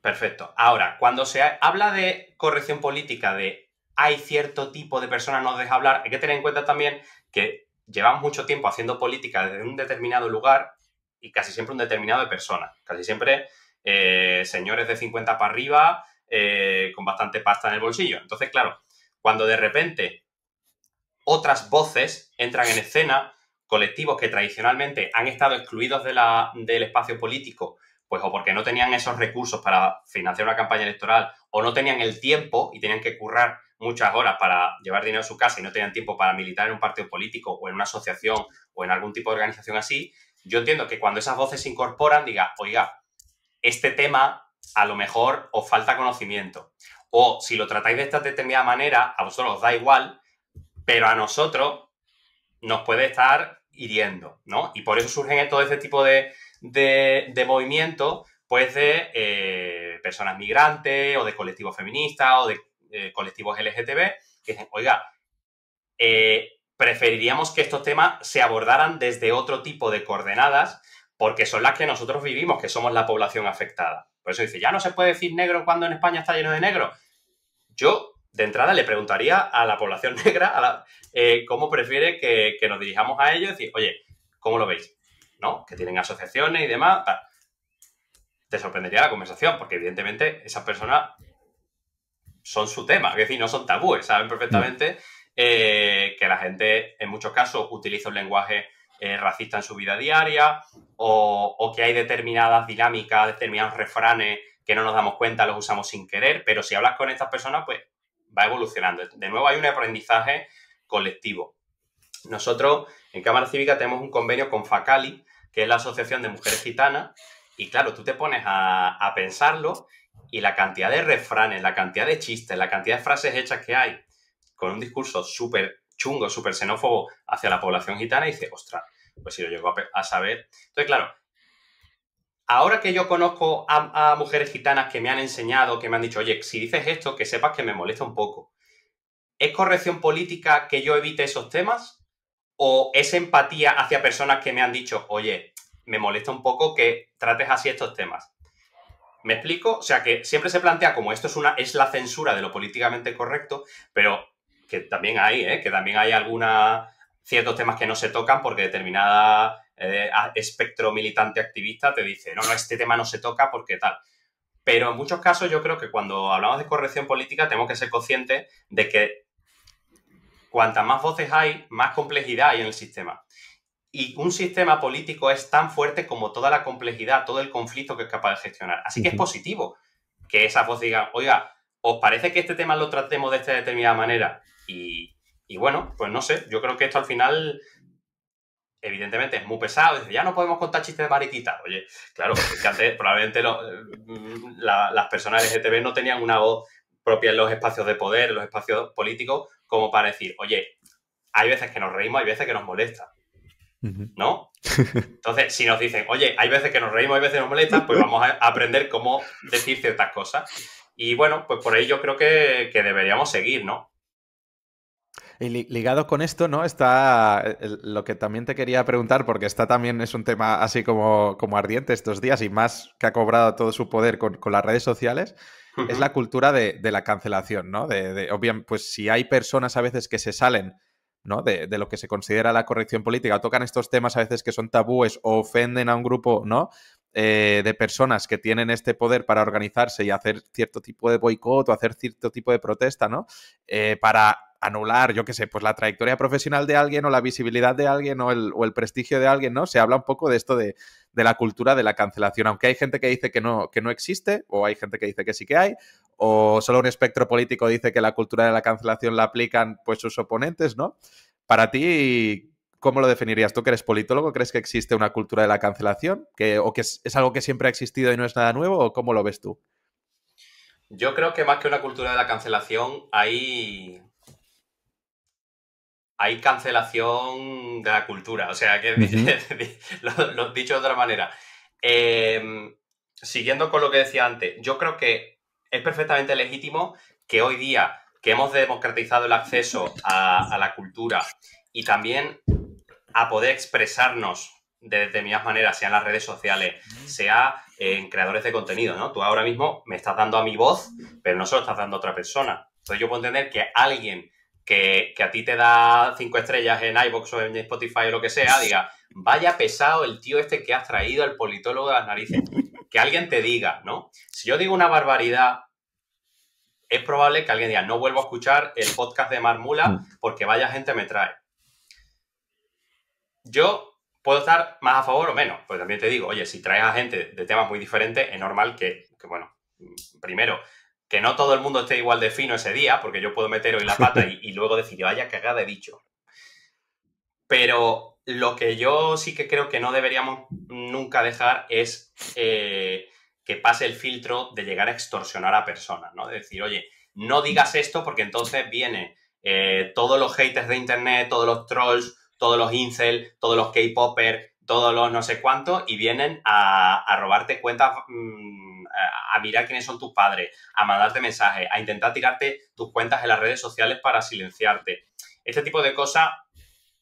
Perfecto. Ahora, cuando se habla de corrección política, de hay cierto tipo de personas no deja hablar, hay que tener en cuenta también que llevamos mucho tiempo haciendo política desde un determinado lugar y casi siempre un determinado de personas, casi siempre eh, señores de 50 para arriba eh, con bastante pasta en el bolsillo. Entonces, claro, cuando de repente otras voces entran en escena, colectivos que tradicionalmente han estado excluidos del espacio político, pues o porque no tenían esos recursos para financiar una campaña electoral o no tenían el tiempo y tenían que currar muchas horas para llevar dinero a su casa y no tenían tiempo para militar en un partido político o en una asociación o en algún tipo de organización así, yo entiendo que cuando esas voces se incorporan, diga, oiga, este tema a lo mejor os falta conocimiento. O si lo tratáis de esta determinada manera, a vosotros os da igual, pero a nosotros nos puede estar hiriendo, ¿no? Y por eso surgen todo este tipo de, de, movimientos, pues de eh, personas migrantes o de colectivos feministas o de eh, colectivos LGTB, que dicen, oiga, eh, preferiríamos que estos temas se abordaran desde otro tipo de coordenadas, porque son las que nosotros vivimos, que somos la población afectada. Por eso dice, ya no se puede decir negro cuando en España está lleno de negro. Yo, de entrada, le preguntaría a la población negra eh, cómo prefiere que, nos dirijamos a ellos y decir, oye, ¿cómo lo veis? ¿No? Que tienen asociaciones y demás. Te sorprendería la conversación, porque evidentemente esas personas son su tema, es decir, no son tabúes, saben mm. perfectamente. Eh, que la gente en muchos casos utiliza un lenguaje eh, racista en su vida diaria o, que hay determinadas dinámicas, determinados refranes que no nos damos cuenta, los usamos sin querer, pero si hablas con estas personas, pues va evolucionando. De nuevo hay un aprendizaje colectivo. Nosotros en Cámara Cívica tenemos un convenio con FACALI, que es la Asociación de Mujeres Gitanas, y claro, tú te pones a pensarlo y la cantidad de refranes, la cantidad de chistes, la cantidad de frases hechas que hay con un discurso súper chungo, súper xenófobo hacia la población gitana y dice, ostras, pues si lo llego a, saber. Entonces, claro, ahora que yo conozco a, mujeres gitanas que me han enseñado, que me han dicho, oye, si dices esto, que sepas que me molesta un poco. ¿Es corrección política que yo evite esos temas? ¿O es empatía hacia personas que me han dicho, oye, me molesta un poco que trates así estos temas? ¿Me explico? O sea que siempre se plantea como esto es una es la censura de lo políticamente correcto, pero que también hay, ¿eh? que también hay alguna, ciertos temas que no se tocan porque determinada eh, espectro militante activista te dice, no, no, este tema no se toca porque tal. Pero en muchos casos yo creo que cuando hablamos de corrección política tenemos que ser conscientes de que cuantas más voces hay, más complejidad hay en el sistema. Y un sistema político es tan fuerte como toda la complejidad, todo el conflicto que es capaz de gestionar. Así que es positivo que esa voz diga oiga, ¿os parece que este tema lo tratemos de esta determinada manera? Y, bueno, pues no sé, yo creo que esto al final evidentemente es muy pesado, dice, ya no podemos contar chistes de mariquita. Oye, claro, que antes probablemente mm, las personas LGTB no tenían una voz propia en los espacios de poder, en los espacios políticos, como para decir, oye, hay veces que nos reímos, hay veces que nos molesta. ¿No? Entonces, si nos dicen, oye, hay veces que nos reímos, hay veces que nos molesta, pues vamos a aprender cómo decir ciertas cosas. Y bueno, pues por ahí yo creo que deberíamos seguir, ¿no? Y ligado con esto, ¿no? Está eh, lo que también te quería preguntar, porque está también es un tema así como, como ardiente estos días y más que ha cobrado todo su poder con, las redes sociales, es la cultura de, la cancelación, ¿no? De, obviamente, pues si hay personas a veces que se salen ¿no? De, lo que se considera la corrección política, tocan estos temas a veces que son tabúes o ofenden a un grupo, ¿no? Eh, de personas que tienen este poder para organizarse y hacer cierto tipo de boicot o hacer cierto tipo de protesta, ¿no? Eh, para anular, yo qué sé, pues la trayectoria profesional de alguien o la visibilidad de alguien o el, prestigio de alguien, ¿no? Se habla un poco de esto de, de, la cultura de la cancelación, aunque hay gente que dice que no, que no existe o hay gente que dice que sí que hay, o solo un espectro político dice que la cultura de la cancelación la aplican pues sus oponentes, ¿no? Para ti, ¿Cómo lo definirías? ¿Tú que eres politólogo? ¿Crees que existe una cultura de la cancelación? ¿Que, ¿O que es, algo que siempre ha existido y no es nada nuevo? ¿O cómo lo ves tú? Yo creo que más que una cultura de la cancelación hay... Hay cancelación de la cultura. O sea, que lo, dicho de otra manera. Em, siguiendo con lo que decía antes, yo creo que es perfectamente legítimo que hoy día que hemos democratizado el acceso a la cultura y también a poder expresarnos de determinadas maneras, sea en las redes sociales, sea en creadores de contenido, ¿no? Tú ahora mismo me estás dando a mi voz, pero no solo estás dando a otra persona. Entonces yo puedo entender que alguien que, a ti te da cinco estrellas en iBox o en Spotify o lo que sea, diga, vaya pesado el tío este que has traído, al politólogo de las narices. Que alguien te diga, ¿no? Si yo digo una barbaridad, es probable que alguien diga, no vuelvo a escuchar el podcast de Marmula mm. porque vaya gente me trae. Yo puedo estar más a favor o menos, pues también te digo, oye, si traes a gente de temas muy diferentes, es normal que, bueno, primero, que no todo el mundo esté igual de fino ese día, porque yo puedo meter hoy la pata y, luego decir, vaya cagada de dicho. Pero lo que yo sí que creo que no deberíamos nunca dejar es eh, que pase el filtro de llegar a extorsionar a personas, ¿no? De decir, oye, no digas esto porque entonces viene eh, todos los haters de internet, todos los trolls, todos los incel, todos los K-popper, todos los no sé cuántos y vienen a, robarte cuentas, mm, a, mirar quiénes son tus padres, a mandarte mensajes, a intentar tirarte tus cuentas en las redes sociales para silenciarte. Este tipo de cosas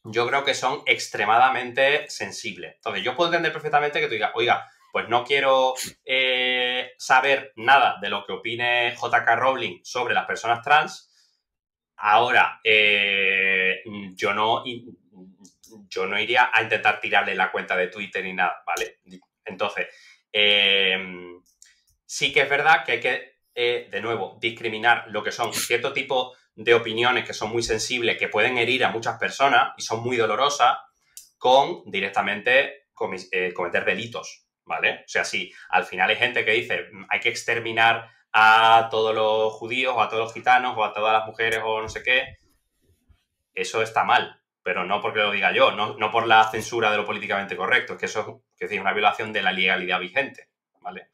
yo creo que son extremadamente sensibles. Entonces yo puedo entender perfectamente que tú digas, oiga, pues no quiero eh, saber nada de lo que opine JK Rowling sobre las personas trans. Ahora, eh, yo no yo no iría a intentar tirarle la cuenta de Twitter ni nada, ¿vale? Entonces, em, sí que es verdad que hay que, eh, de nuevo, discriminar lo que son cierto tipo de opiniones que son muy sensibles, que pueden herir a muchas personas y son muy dolorosas, con directamente eh, cometer delitos, ¿vale? O sea, si al final hay gente que dice mm, hay que exterminar a todos los judíos o a todos los gitanos o a todas las mujeres o no sé qué, eso está mal, pero no porque lo diga yo, no, por la censura de lo políticamente correcto, es que eso es, una violación de la legalidad vigente, ¿vale?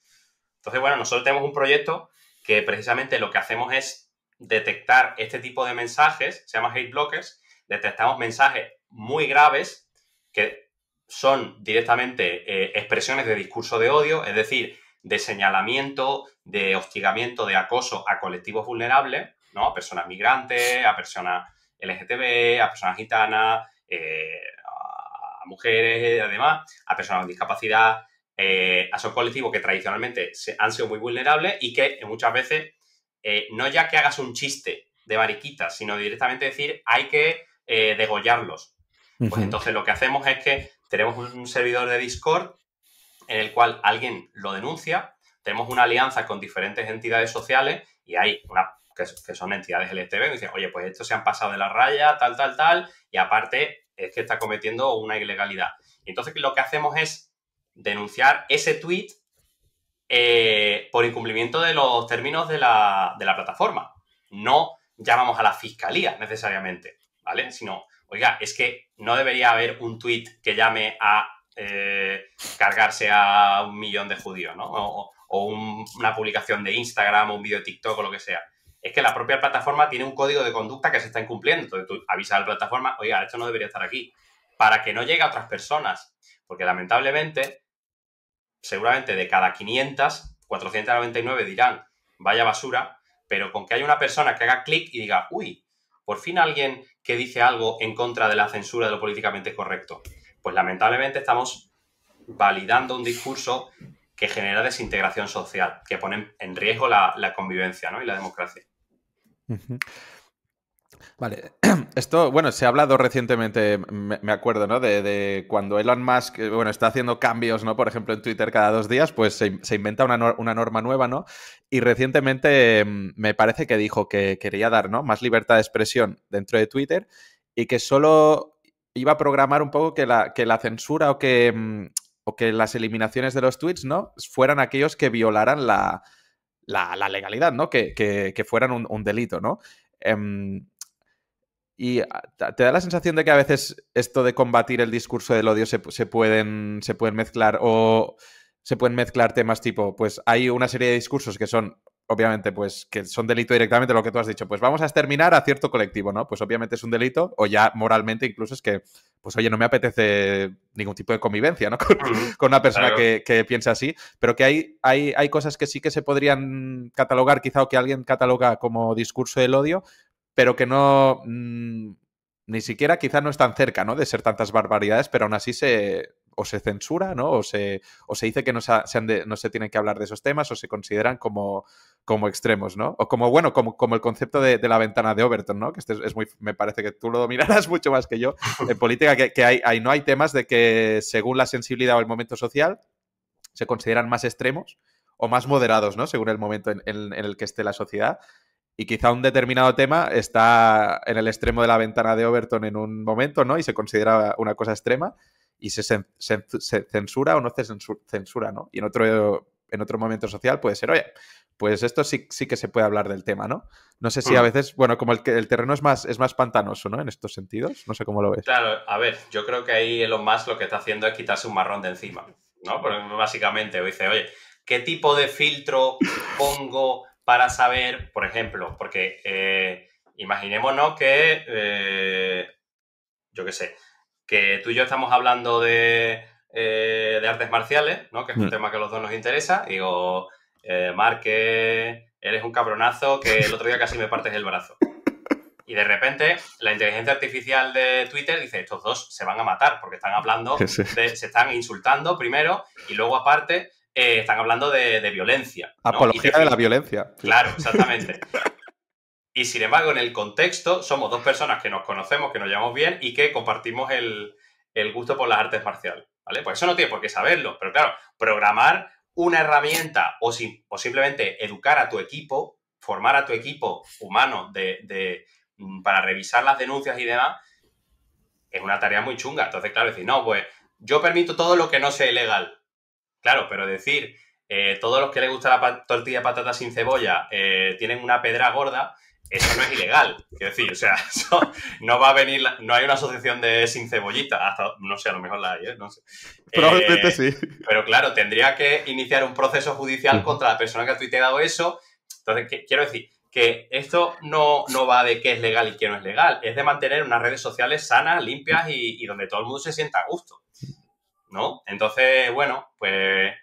Entonces, bueno, nosotros tenemos un proyecto que precisamente lo que hacemos es detectar este tipo de mensajes, se llama hate blockers, detectamos mensajes muy graves que son directamente eh, expresiones de discurso de odio, es decir, de señalamiento, de hostigamiento, de acoso a colectivos vulnerables, ¿no? A personas migrantes, a personas LGTB, a personas gitanas, eh, a mujeres, eh, además, a personas con discapacidad, eh, a esos colectivos que tradicionalmente han sido muy vulnerables y que muchas veces, no ya que hagas un chiste de mariquitas, sino directamente decir hay que degollarlos. Pues entonces lo que hacemos es que tenemos un servidor de Discord en el cual alguien lo denuncia, tenemos una alianza con diferentes entidades sociales y hay una que, son entidades LTV... y dicen, oye, pues esto se han pasado de la raya, tal, tal, tal, y aparte es que está cometiendo una ilegalidad. entonces lo que hacemos es denunciar ese tweet eh, por incumplimiento de los términos de la, plataforma. No llamamos a la fiscalía necesariamente, ¿vale? Sino, oiga, es que no debería haber un tweet que llame a eh, cargarse a un millón de judíos, ¿no? O, una publicación de Instagram, un vídeo de TikTok o lo que sea es que la propia plataforma tiene un código de conducta que se está incumpliendo. Entonces tú avisas a la plataforma, oiga, esto no debería estar aquí, para que no llegue a otras personas. Porque lamentablemente, seguramente de cada 500, 499 dirán, vaya basura, pero con que haya una persona que haga clic y diga, uy, por fin alguien que dice algo en contra de la censura de lo políticamente correcto. Pues lamentablemente estamos validando un discurso que genera desintegración social, que pone en riesgo la, convivencia ¿no? y la democracia. Vale, esto, bueno, se ha hablado recientemente, me, acuerdo, ¿no? De, cuando Elon Musk, eh, bueno, está haciendo cambios, ¿no? Por ejemplo, en Twitter cada dos días, pues se, inventa una, norma nueva, ¿no? Y recientemente mm, me parece que dijo que quería dar, ¿no? Más libertad de expresión dentro de Twitter y que solo iba a programar un poco que la, censura o que, mm, o que las eliminaciones de los tweets, ¿no? Fueran aquellos que violaran la, la, legalidad, ¿no? Que, que, fueran un, delito, ¿no? Em, y te da la sensación de que a veces esto de combatir el discurso del odio se, pueden, se pueden mezclar o se pueden mezclar temas tipo, pues hay una serie de discursos que son obviamente, pues que son delito directamente lo que tú has dicho, pues vamos a exterminar a cierto colectivo, ¿no? Pues obviamente es un delito, o ya moralmente incluso es que, pues oye, no me apetece ningún tipo de convivencia, ¿no? Con, una persona que, piensa así, pero que hay, hay, hay cosas que sí que se podrían catalogar, quizá, o que alguien cataloga como discurso del odio, pero que no... Mm, ni siquiera quizá no están cerca, ¿no? De ser tantas barbaridades, pero aún así se, o se censura, ¿no? O se, se dice que no se, no se tienen que hablar de esos temas o se consideran como, como extremos, ¿no? O como, bueno, como, como el concepto de, la ventana de Overton, ¿no? Que este es, muy, me parece que tú lo dominarás mucho más que yo en política, que, hay, no hay temas de que según la sensibilidad o el momento social se consideran más extremos o más moderados, ¿no? Según el momento en, en el que esté la sociedad y quizá un determinado tema está en el extremo de la ventana de Overton en un momento, ¿no? Y se considera una cosa extrema y se, censura o no se censura, ¿no? Y en otro, en otro momento social puede ser, oye, pues esto sí, sí que se puede hablar del tema, ¿no? No sé si a hmm. veces, bueno, como el, el terreno es más, es más pantanoso, ¿no? En estos sentidos, no sé cómo lo ves. Claro, a ver, yo creo que ahí Elon Musk lo que está haciendo es quitarse un marrón de encima, ¿no? Porque básicamente dice, oye, ¿qué tipo de filtro pongo para saber, por ejemplo, porque eh, imaginémonos que, eh, yo qué sé, que tú y yo estamos hablando de, eh, artes marciales, ¿no? Que es un mm. tema que a los dos nos interesa. Y digo, eh, Marque, eres un cabronazo que el otro día casi me partes el brazo. Y de repente la inteligencia artificial de Twitter dice, estos dos se van a matar porque están hablando, se están insultando primero y luego aparte eh, están hablando de, violencia. Apología de la violencia. Claro, exactamente. Y sin embargo, en el contexto, somos dos personas que nos conocemos, que nos llevamos bien y que compartimos el, gusto por las artes marciales. ¿Vale? Pues eso no tiene por qué saberlo. Pero claro, programar una herramienta o, simplemente educar a tu equipo, formar a tu equipo humano de, mm, para revisar las denuncias y demás, es una tarea muy chunga. Entonces, claro, decir, no, pues yo permito todo lo que no sea ilegal. Claro, pero decir, eh, todos los que les gusta la tortilla de patata sin cebolla eh, tienen una pedra gorda, eso no es ilegal. Quiero decir, o sea, no va a venir, no hay una asociación de sin cebollita, no sé, a lo mejor la hay, ¿eh? no sé. Probablemente eh, sí. Pero claro, tendría que iniciar un proceso judicial contra la persona que ha tuiteado eso. Entonces, quiero decir que esto no, no va de qué es legal y qué no es legal, es de mantener unas redes sociales sanas, limpias y donde todo el mundo se sienta a gusto. ¿No? Entonces, bueno, pues...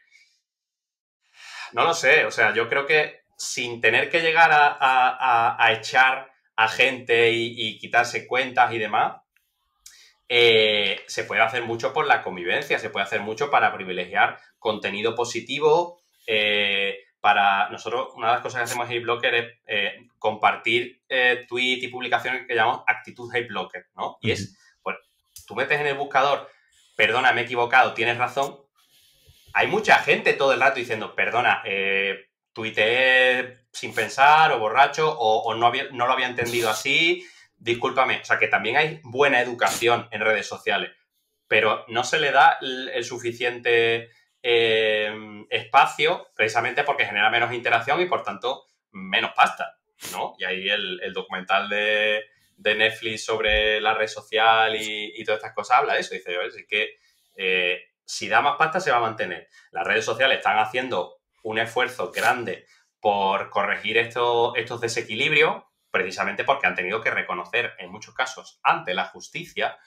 No lo sé, o sea, yo creo que sin tener que llegar a, echar a gente y, quitarse cuentas y demás, eh, se puede hacer mucho por la convivencia, se puede hacer mucho para privilegiar contenido positivo. Eh, para nosotros, una de las cosas que hacemos en Hate Blocker es eh, compartir tweets y publicaciones que llamamos actitud Hate Blocker, ¿no? Y es, pues, tú metes en el buscador, perdona, me he equivocado, tienes razón. Hay mucha gente todo el rato diciendo, perdona, eh, tuiteé sin pensar o borracho o, no, lo había entendido así, discúlpame. O sea, que también hay buena educación en redes sociales, pero no se le da el, suficiente eh, espacio precisamente porque genera menos interacción y por tanto menos pasta, ¿no? Y ahí el, documental de, Netflix sobre la red social y, todas estas cosas habla de eso. Dice, es que eh, si da más pasta se va a mantener. Las redes sociales están haciendo un esfuerzo grande por corregir estos desequilibrios, precisamente porque han tenido que reconocer en muchos casos ante la justicia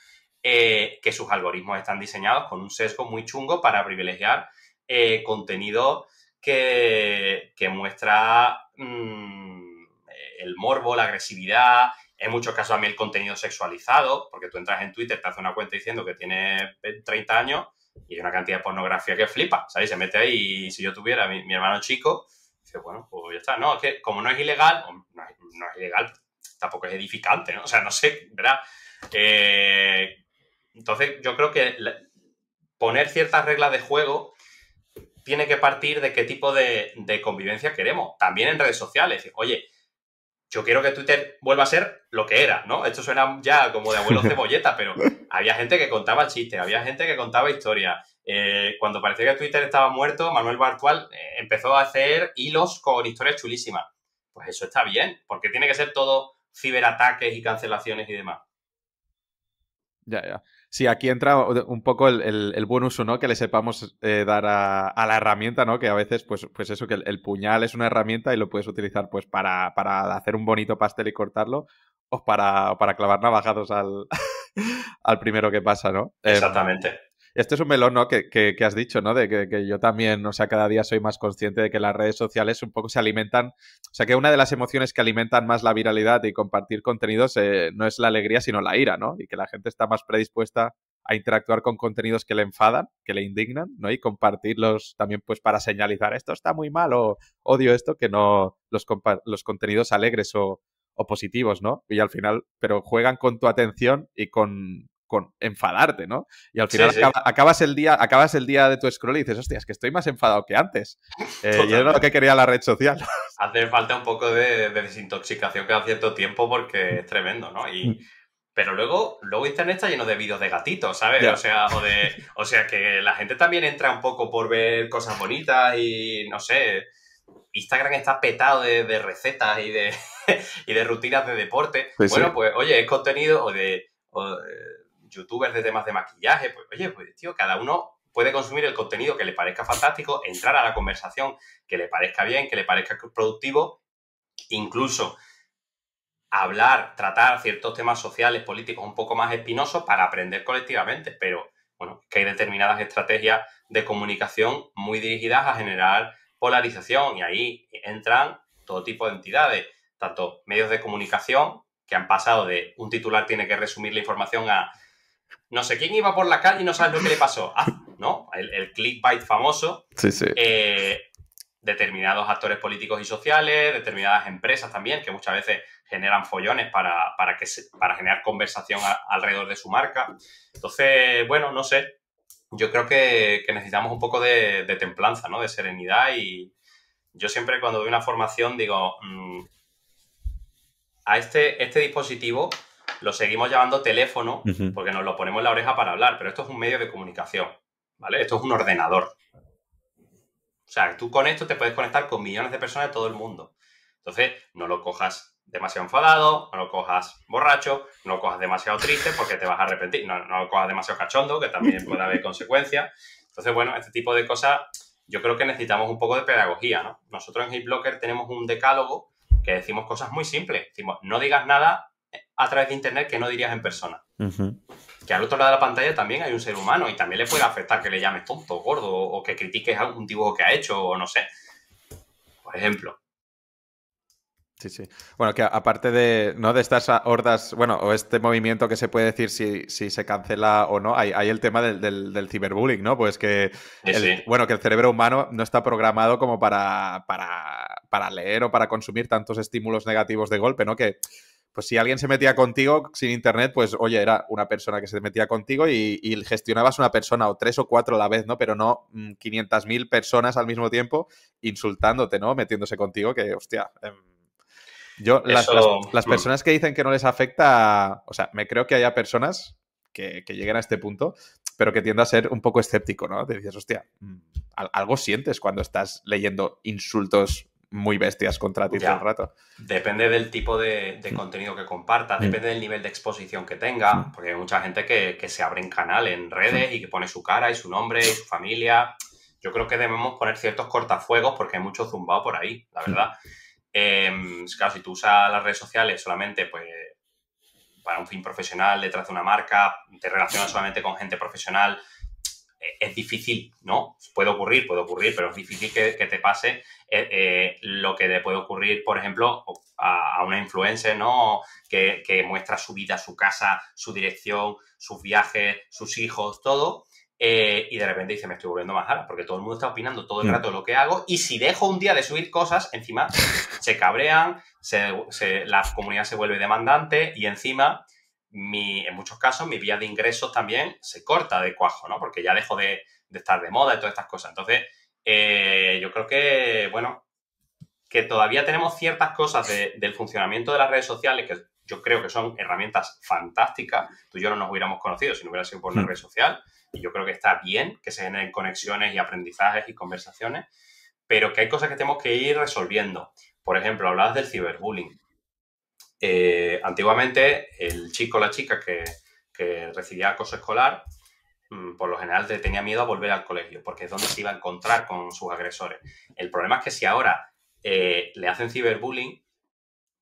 eh, que sus algoritmos están diseñados con un sesgo muy chungo para privilegiar eh, contenido que, que muestra mm, el morbo, la agresividad, en muchos casos también el contenido sexualizado, porque tú entras en Twitter, te hace una cuenta diciendo que tiene 30 años y una cantidad de pornografía que flipa, ¿sabes? Se mete ahí y si yo tuviera mi, mi hermano chico, dice, bueno, pues ya está, no, es que como no es ilegal, no es, ilegal, tampoco es edificante, ¿no? O sea, no sé, ¿verdad? Eh, entonces yo creo que poner ciertas reglas de juego tiene que partir de qué tipo de convivencia queremos, también en redes sociales, oye, yo quiero que Twitter vuelva a ser lo que era, ¿no? Esto suena ya como de de cebolleta, pero había gente que contaba chistes, había gente que contaba historias. Eh, cuando parecía que Twitter estaba muerto, Manuel Bartual eh, empezó a hacer hilos con historias chulísimas. Pues eso está bien, porque tiene que ser todo ciberataques y cancelaciones y demás. Ya, ya. Sí, aquí entra un poco el, buen uso ¿no? que le sepamos eh, dar a, a, la herramienta, ¿no? que a veces, pues, pues eso, que el, puñal es una herramienta y lo puedes utilizar pues, para, para hacer un bonito pastel y cortarlo o para, para clavar navajados al, al primero que pasa, ¿no? Em, Exactamente. Esto es un melón, ¿no? Que, has dicho, ¿no? De que, yo también, o sea, cada día soy más consciente de que las redes sociales un poco se alimentan. O sea, que una de las emociones que alimentan más la viralidad y compartir contenidos eh, no es la alegría, sino la ira, ¿no? Y que la gente está más predispuesta a interactuar con contenidos que le enfadan, que le indignan, ¿no? Y compartirlos también, pues, para señalizar esto está muy mal o odio esto, que no los, los contenidos alegres o positivos, ¿no? Y al final, pero juegan con tu atención y con enfadarte, ¿no? Y al final acabas, el día, acabas el día de tu scroll y dices, hostia, es que estoy más enfadado que antes. Eh, y era lo que quería la red social. Hace falta un poco de, desintoxicación desintoxicación cada cierto tiempo porque mm. es tremendo, ¿no? Y, mm. pero luego, luego Internet está lleno de vídeos de gatitos, ¿sabes? O, sea, o, o sea, que la gente también entra un poco por ver cosas bonitas y, no sé, Instagram está petado de, recetas y de, y de rutinas de deporte. Pues bueno, pues oye, es contenido o de eh, youtubers de temas de maquillaje, pues oye, pues tío, cada uno puede consumir el contenido que le parezca fantástico, entrar a la conversación que le parezca bien, que le parezca productivo, incluso hablar, tratar ciertos temas sociales, políticos un poco más espinosos para aprender colectivamente, pero bueno, que hay determinadas estrategias de comunicación muy dirigidas a generar polarización y ahí entran todo tipo de entidades, tanto medios de comunicación que han pasado de un titular tiene que resumir la información a no sé quién iba por la calle y no sabes lo que le pasó. Ah, ¿No? El, clickbait famoso. Sí, sí. Eh, determinados actores políticos y sociales, determinadas empresas también, que muchas veces generan follones para, que para generar conversación alrededor de su marca. Entonces, bueno, no sé. Yo creo que, necesitamos un poco de, templanza, ¿no? De serenidad y yo siempre cuando doy una formación digo, mm, a este, este dispositivo lo seguimos llamando teléfono porque nos lo ponemos en la oreja para hablar, pero esto es un medio de comunicación, ¿vale? Esto es un ordenador. O sea, tú con esto te puedes conectar con millones de personas de todo el mundo. Entonces, no lo cojas demasiado enfadado, no lo cojas borracho, no lo cojas demasiado triste porque te vas a arrepentir, no, no lo cojas demasiado cachondo, que también puede haber consecuencias. Entonces, bueno, este tipo de cosas yo creo que necesitamos un poco de pedagogía, ¿no? Nosotros en HitBlocker tenemos un decálogo que decimos cosas muy simples. Decimos, no digas nada a través de internet que no dirías en persona. Que al otro lado de la pantalla también hay un ser humano y también le puede afectar que le llames tonto, gordo o que critiques algún dibujo que ha hecho o no sé. Por ejemplo. Sí, sí. Bueno, que aparte de, ¿no? de estas hordas, bueno, o este movimiento que se puede decir si, si se cancela o no, hay, hay el tema del, del, ciberbullying, ¿no? Pues que, el, bueno, que el cerebro humano no está programado como para, para, para leer o para consumir tantos estímulos negativos de golpe, ¿no? Que, pues si alguien se metía contigo sin internet, pues oye, era una persona que se metía contigo y, gestionabas una persona o tres o cuatro a la vez, ¿no? Pero no 500.000 mm, personas al mismo tiempo insultándote, ¿no? Metiéndose contigo, que hostia. Em, yo, las, mm. personas que dicen que no les afecta, o sea, me creo que haya personas que, que lleguen a este punto, pero que tiendo a ser un poco escéptico, ¿no? Te dices, hostia, mm, algo sientes cuando estás leyendo insultos muy bestias contra ti todo el rato. Depende del tipo de, mm. contenido que compartas, mm. depende del nivel de exposición que tenga, mm. porque hay mucha gente que, se abre en canal, en redes y que pone su cara y su nombre y su familia. Yo creo que debemos poner ciertos cortafuegos porque hay mucho zumbado por ahí, la verdad. Eh, claro, si tú usas las redes sociales solamente pues, para un fin profesional, detrás de una marca, te relacionas solamente con gente profesional, es difícil, ¿no? Puede ocurrir, puede ocurrir, pero es difícil que, te pase eh, eh, lo que le puede ocurrir, por ejemplo, a, una influencer, ¿no? Que, muestra su vida, su casa, su dirección, sus viajes, sus hijos, todo. Eh, y de repente dice, me estoy volviendo más raro porque todo el mundo está opinando todo el rato lo que hago. Y si dejo un día de subir cosas, encima se cabrean, se, la comunidad se vuelve demandante y encima en muchos casos mi vía de ingresos también se corta de cuajo, ¿no? Porque ya dejo de, estar de moda y todas estas cosas. Entonces, eh, yo creo que, bueno, que todavía tenemos ciertas cosas del funcionamiento de las redes sociales que yo creo que son herramientas fantásticas. Tú y yo no nos hubiéramos conocido si no hubiera sido por una mm. red social. Y yo creo que está bien que se generen conexiones y aprendizajes y conversaciones, pero que hay cosas que tenemos que ir resolviendo. Por ejemplo, hablabas del ciberbullying. Eh, antiguamente, el chico o la chica que, recibía acoso escolar, mm, por lo general tenía miedo a volver al colegio, porque es donde se iba a encontrar con sus agresores. El problema es que si ahora eh, le hacen ciberbullying,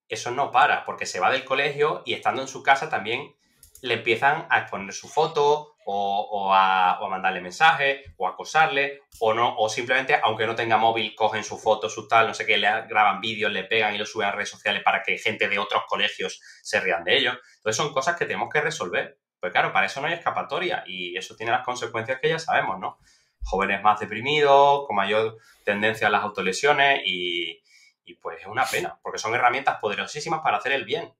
eso no para, porque se va del colegio y estando en su casa también le empiezan a exponer su foto o, a, mandarle mensaje o acosarle, o no, o simplemente, aunque no tenga móvil, cogen su foto, su tal, no sé qué, le graban vídeos, le pegan y lo suben a redes sociales para que gente de otros colegios se rían de ellos. Entonces son cosas que tenemos que resolver. Pues claro, para eso no hay escapatoria y eso tiene las consecuencias que ya sabemos, ¿no? Jóvenes más deprimidos, con mayor tendencia a las autolesiones y, pues es una pena, porque son herramientas poderosísimas para hacer el bien.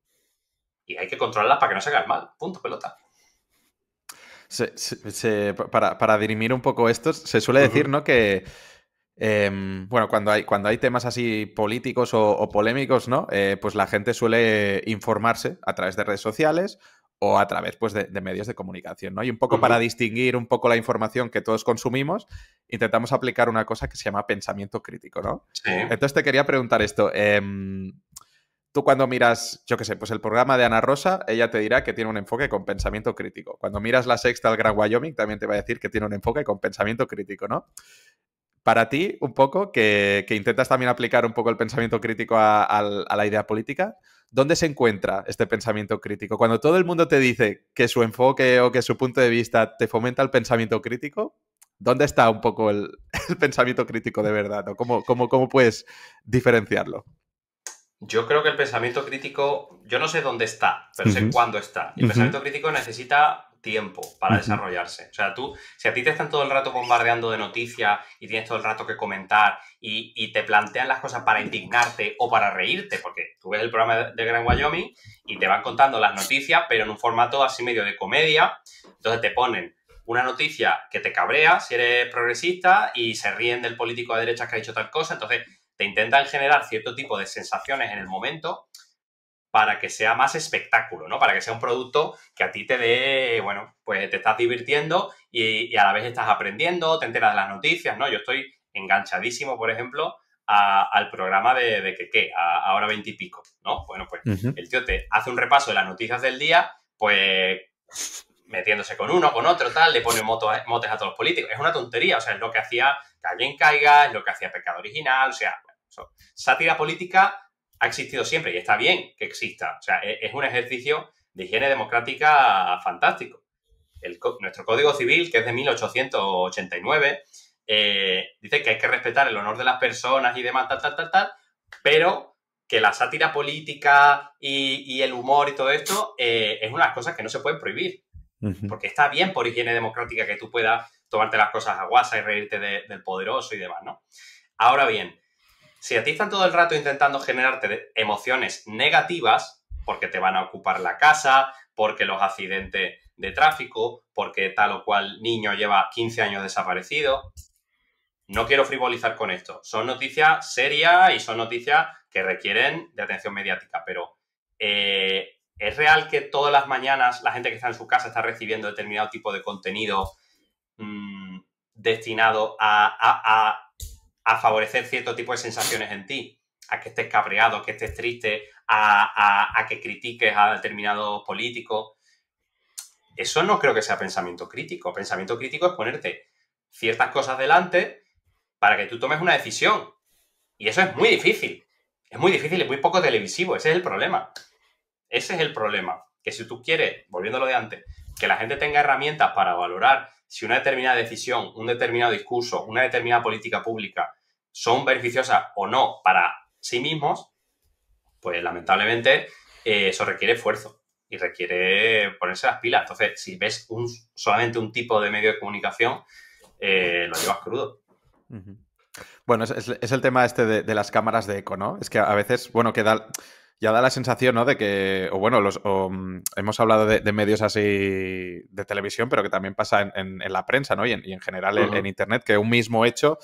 Y hay que controlarlas para que no se mal. Punto, pelota para, dirimir un poco esto, se suele decir, ¿no? Que. Em, bueno, cuando hay, cuando hay temas así políticos o, polémicos, ¿no? Eh, pues la gente suele informarse a través de redes sociales o a través pues, de, medios de comunicación, ¿no? Y un poco para distinguir un poco la información que todos consumimos, intentamos aplicar una cosa que se llama pensamiento crítico, ¿no? Entonces te quería preguntar esto. Em, Tú cuando miras, yo qué sé, pues el programa de Ana Rosa, ella te dirá que tiene un enfoque con pensamiento crítico. Cuando miras la sexta al Gran Wyoming, también te va a decir que tiene un enfoque con pensamiento crítico, ¿no? Para ti, un poco, que, intentas también aplicar un poco el pensamiento crítico a, la idea política, ¿dónde se encuentra este pensamiento crítico? Cuando todo el mundo te dice que su enfoque o que su punto de vista te fomenta el pensamiento crítico, ¿dónde está un poco el, pensamiento crítico de verdad? cómo puedes diferenciarlo? Yo creo que el pensamiento crítico, yo no sé dónde está, pero sé cuándo está. el pensamiento crítico necesita tiempo para desarrollarse. O sea, tú, si a ti te están todo el rato bombardeando de noticias y tienes todo el rato que comentar y, te plantean las cosas para indignarte o para reírte, porque tú ves el programa de Gran Wyoming y te van contando las noticias, pero en un formato así medio de comedia, entonces te ponen una noticia que te cabrea si eres progresista y se ríen del político de derecha que ha dicho tal cosa, entonces te intentan generar cierto tipo de sensaciones en el momento para que sea más espectáculo, ¿no? Para que sea un producto que a ti te dé, bueno, pues te estás divirtiendo y, a la vez estás aprendiendo, te enteras de las noticias, ¿no? Yo estoy enganchadísimo, por ejemplo, al programa de, que qué, a, hora veintipico, ¿no? Bueno, pues el tío te hace un repaso de las noticias del día, pues metiéndose con uno, con otro, tal, le pone motos, motes a todos los políticos. Es una tontería, o sea, es lo que hacía alguien caiga, es lo que hacía Pecado Original, o sea, sátira política ha existido siempre y está bien que exista. O sea, e-, es, un ejercicio de higiene democrática fantástico. nuestro Código Civil, que es de 1889, eh, dice que hay que respetar el honor de las personas y demás, tal, tal, tal, tal, pero que la sátira política y, el humor y todo esto eh, es unas cosas que no se pueden prohibir. Porque está bien por higiene democrática que tú puedas tomarte las cosas a guasa y reírte del poderoso y demás, ¿no? Ahora bien, si a ti están todo el rato intentando generarte emociones negativas, porque te van a ocupar la casa, porque los accidentes de tráfico, porque tal o cual niño lleva 15 años desaparecido, no quiero frivolizar con esto. Son noticias serias y son noticias que requieren de atención mediática, pero eh, ¿es real que todas las mañanas la gente que está en su casa está recibiendo determinado tipo de contenido Mm, destinado a, favorecer cierto tipo de sensaciones en ti, a que estés cabreado, que estés triste, a, que critiques a determinados políticos. Eso no creo que sea pensamiento crítico. Pensamiento crítico es ponerte ciertas cosas delante para que tú tomes una decisión. Y eso es muy difícil. Es muy difícil Es muy poco televisivo. Ese es el problema. Ese es el problema. Que si tú quieres, volviéndolo de antes, que la gente tenga herramientas para valorar si una determinada decisión, un determinado discurso, una determinada política pública son beneficiosas o no para sí mismos, pues lamentablemente eh, eso requiere esfuerzo y requiere ponerse las pilas. Entonces, si ves solamente un tipo de medio de comunicación, eh, lo llevas crudo. Bueno, es, el tema este de, las cámaras de eco, ¿no? Es que a veces, bueno, queda ya da la sensación, ¿no? De que, o bueno, los, mm, hemos hablado de, medios así de televisión, pero que también pasa en, la prensa, ¿no? Y en, general en, Internet, que un mismo hecho,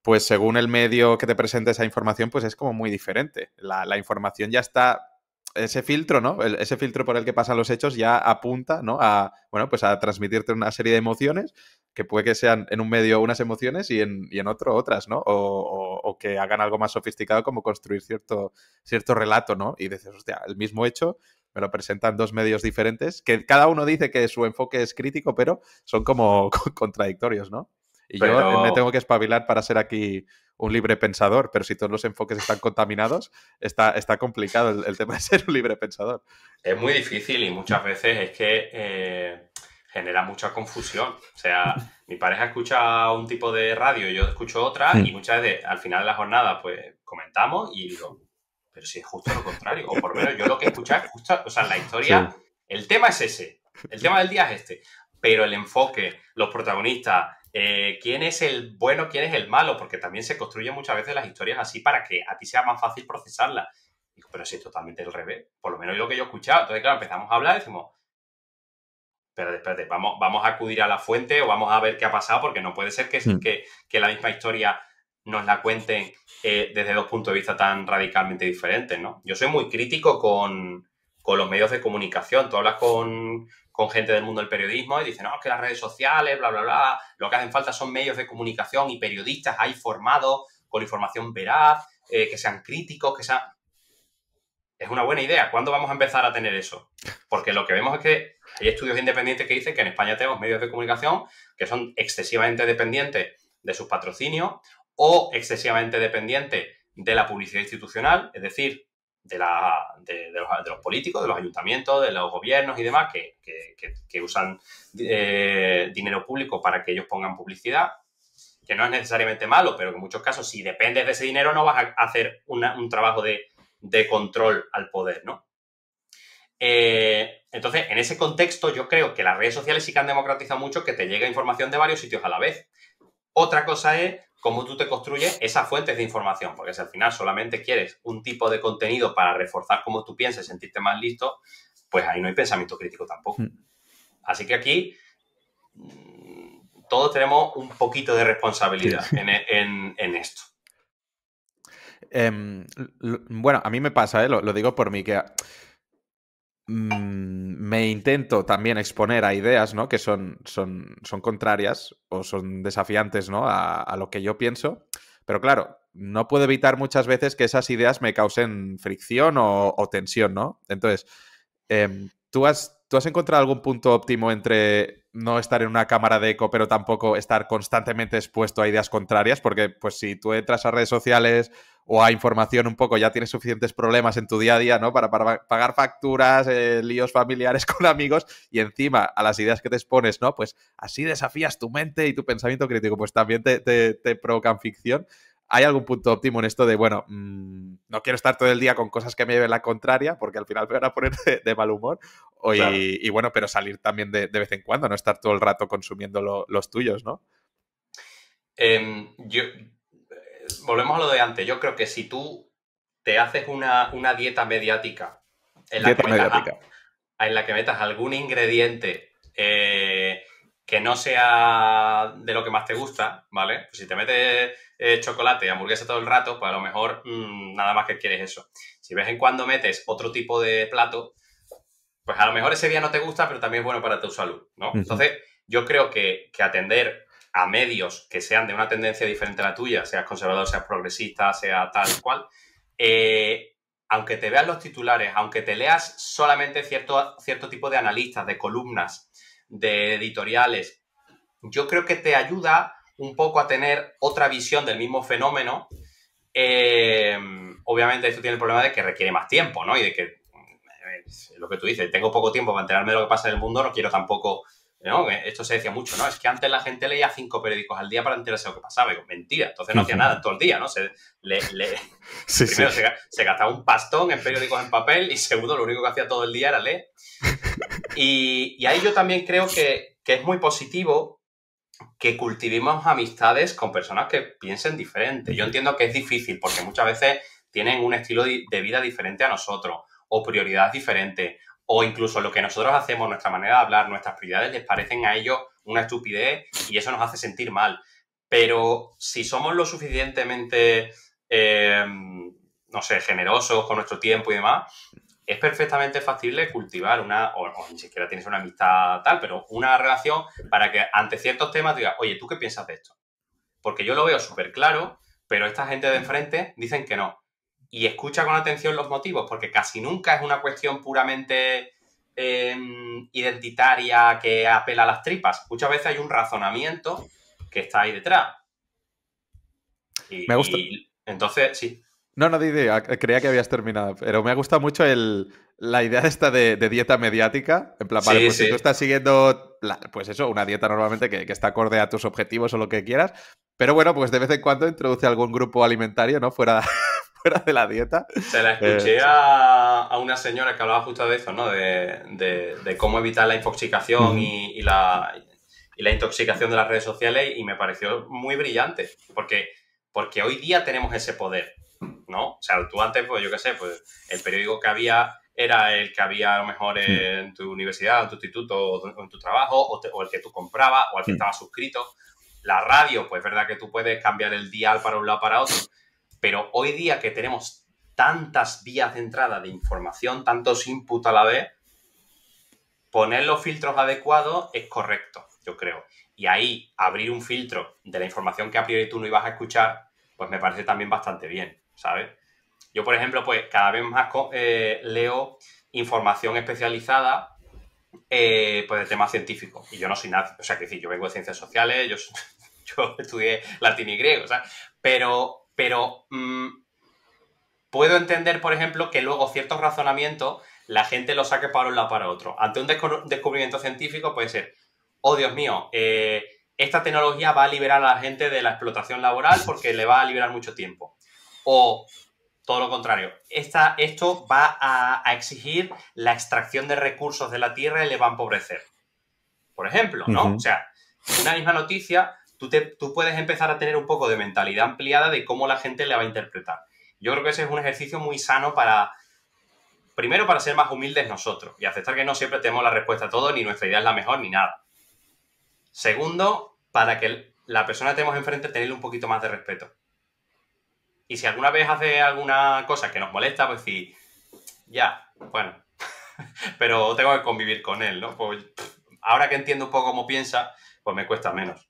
pues según el medio que te presente esa información, pues es como muy diferente. la información ya está ese filtro, ¿no? ese filtro por el que pasan los hechos ya apunta, ¿no? A, bueno, pues a transmitirte una serie de emociones que puede que sean en un medio unas emociones y en, otro otras, ¿no? O, que hagan algo más sofisticado como construir cierto, cierto relato, ¿no? Y dices, hostia, el mismo hecho me lo presentan dos medios diferentes, que cada uno dice que su enfoque es crítico, pero son como contradictorios, ¿no? Y yo me tengo que espabilar para ser aquí un libre pensador, pero si todos los enfoques están contaminados, está, está complicado el, tema de ser un libre pensador. Es muy difícil y muchas veces es que eh, genera mucha confusión. O sea, mi pareja escucha un tipo de radio, yo escucho otra hmm. y muchas veces al final de la jornada pues comentamos y digo, pero si es justo lo contrario, o por lo menos yo lo que escucho es justo, o sea, la historia, el tema es ese, el tema del día es este, pero el enfoque, los protagonistas, eh, quién es el bueno, quién es el malo, porque también se construyen muchas veces las historias así para que a ti sea más fácil procesarlas. pero si es totalmente el revés, por lo menos es lo que yo he escuchado. Entonces, claro, empezamos a hablar y decimos, espérate, espérate, vamos, vamos a acudir a la fuente o vamos a ver qué ha pasado, porque no puede ser que, hmm. la misma historia nos la cuenten eh, desde dos puntos de vista tan radicalmente diferentes, ¿no? Yo soy muy crítico con los medios de comunicación. Tú hablas con, con gente del mundo del periodismo y dicen, no, es que las redes sociales, bla, bla, bla, lo que hacen falta son medios de comunicación y periodistas ahí formados con información veraz, eh, que sean críticos, que sean... Es una buena idea. ¿Cuándo vamos a empezar a tener eso? Porque lo que vemos es que hay estudios independientes que dicen que en España tenemos medios de comunicación que son excesivamente dependientes de sus patrocinios o excesivamente dependientes de la publicidad institucional, es decir, de, la, de, los, políticos, de los ayuntamientos, de los gobiernos y demás que, usan eh, dinero público para que ellos pongan publicidad, que no es necesariamente malo, pero que en muchos casos si dependes de ese dinero no vas a hacer un trabajo de, control al poder, ¿no? Eh, entonces, en ese contexto yo creo que las redes sociales sí que han democratizado mucho que te llega información de varios sitios a la vez. Otra cosa es cómo tú te construyes esas fuentes de información, porque si al final solamente quieres un tipo de contenido para reforzar cómo tú piensas, sentirte más listo, pues ahí no hay pensamiento crítico tampoco. Hmm. Así que aquí mm, todos tenemos un poquito de responsabilidad e, en, esto. Em, bueno, a mí me pasa, ¿eh? lo, digo por mí, que Mm, me intento también exponer a ideas ¿no? que son, son, son contrarias o son desafiantes a, lo que yo pienso, pero claro, no puedo evitar muchas veces que esas ideas me causen fricción o, tensión, ¿no? Entonces, em, ¿tú, has, ¿tú has encontrado algún punto óptimo entre no estar en una cámara de eco, pero tampoco estar constantemente expuesto a ideas contrarias? Porque, pues, si tú entras a redes sociales o a información un poco, ya tienes suficientes problemas en tu día a día, ¿no? Para, pagar facturas, eh, líos familiares con amigos y encima a las ideas que te expones, ¿no? Pues así desafías tu mente y tu pensamiento crítico, pues también te, te, provocan ficción. ¿Hay algún punto óptimo en esto de, bueno, mm, no quiero estar todo el día con cosas que me lleven la contraria, porque al final me van a poner de, mal humor? y, bueno, pero salir también de, vez en cuando, no estar todo el rato consumiendo los tuyos, ¿no? Em, yo, volvemos a lo de antes. Yo creo que si tú te haces una, dieta mediática en la, que metas, algún ingrediente eh, que no sea de lo que más te gusta, ¿vale? Pues si te metes chocolate eh, chocolate, hamburguesa todo el rato, pues a lo mejor mm, nada más que quieres eso. Si ves en cuando metes otro tipo de plato, pues a lo mejor ese día no te gusta, pero también es bueno para tu salud, ¿no? Entonces, yo creo que, que atender a medios que sean de una tendencia diferente a la tuya, seas conservador, seas progresista, sea tal cual, eh, aunque te veas los titulares, aunque te leas solamente cierto, cierto tipo de analistas, de columnas, de editoriales, yo creo que te ayuda un poco a tener otra visión del mismo fenómeno. Eh, obviamente esto tiene el problema de que requiere más tiempo, ¿no? Y de que, eh, lo que tú dices, tengo poco tiempo para enterarme de lo que pasa en el mundo, no quiero tampoco no, esto se decía mucho, ¿no? Es que antes la gente leía cinco periódicos al día para enterarse de lo que pasaba. mentira, entonces no hacía nada todo el día, ¿no? Se, Se, gastaba un pastón en periódicos en papel y segundo, lo único que hacía todo el día era leer. Y, ahí yo también creo que, que, es muy positivo que cultivemos amistades con personas que piensen diferente. Yo entiendo que es difícil porque muchas veces tienen un estilo de vida diferente a nosotros o prioridades diferentes o incluso lo que nosotros hacemos, nuestra manera de hablar, nuestras prioridades, les parecen a ellos una estupidez y eso nos hace sentir mal. Pero si somos lo suficientemente, eh, no sé, generosos con nuestro tiempo y demás, es perfectamente factible cultivar una, o, ni siquiera tienes una amistad tal, pero una relación para que ante ciertos temas digas, oye, ¿tú qué piensas de esto? Porque yo lo veo súper claro, pero esta gente de enfrente dicen que no y escucha con atención los motivos, porque casi nunca es una cuestión puramente em, identitaria que apela a las tripas. Muchas veces hay un razonamiento que está ahí detrás. me gusta. entonces, sí. No, no, idea ah, creía que habías terminado, pero me ha gustado mucho el, la idea esta de, dieta mediática. En plan, pues si tú estás siguiendo, pues eso, una dieta normalmente que, que, está acorde a tus objetivos o lo que quieras, pero bueno, pues de vez en cuando introduce algún grupo alimentario, ¿no? Fuera, de la dieta. Se la eh, escuché a, una señora que hablaba justo de eso, ¿no? De, cómo evitar la intoxicación y, la, intoxicación de las redes sociales y me pareció muy brillante, porque, porque hoy día tenemos ese poder, ¿no? O sea, tú antes, pues yo qué sé, pues el periódico que había era el que había a lo mejor en tu universidad, en tu instituto o en tu trabajo, o, el que tú comprabas, o al que estabas suscrito. La radio, pues es verdad que tú puedes cambiar el dial para un lado para otro, pero hoy día que tenemos tantas vías de entrada de información, tantos inputs a la vez, poner los filtros adecuados es correcto, yo creo. Y ahí abrir un filtro de la información que a priori tú no ibas a escuchar, pues me parece también bastante bien, ¿sabes? Yo, por ejemplo, pues cada vez más eh, leo información especializada eh, pues de temas científicos. Y yo no soy nada, o sea, que decir, yo vengo de ciencias sociales, yo, yo estudié latín y griego, o sea, pero pero mm, puedo entender, por ejemplo, que luego ciertos razonamientos la gente los saque para un lado para otro. Ante un descubrimiento científico puede ser, oh Dios mío, eh, esta tecnología va a liberar a la gente de la explotación laboral porque le va a liberar mucho tiempo. O todo lo contrario, esta, esto va a, exigir la extracción de recursos de la tierra y le va a empobrecer. Por ejemplo, ¿no? O sea, una misma noticia tú, puedes empezar a tener un poco de mentalidad ampliada de cómo la gente le va a interpretar. Yo creo que ese es un ejercicio muy sano para, primero para ser más humildes nosotros y aceptar que no siempre tenemos la respuesta a todo, ni nuestra idea es la mejor, ni nada. Segundo, para que la persona que tenemos enfrente tenerle un poquito más de respeto. Y si alguna vez hace alguna cosa que nos molesta, pues sí, ya, bueno, pero tengo que convivir con él, ¿no? Pues, ahora que entiendo un poco cómo piensa, pues me cuesta menos.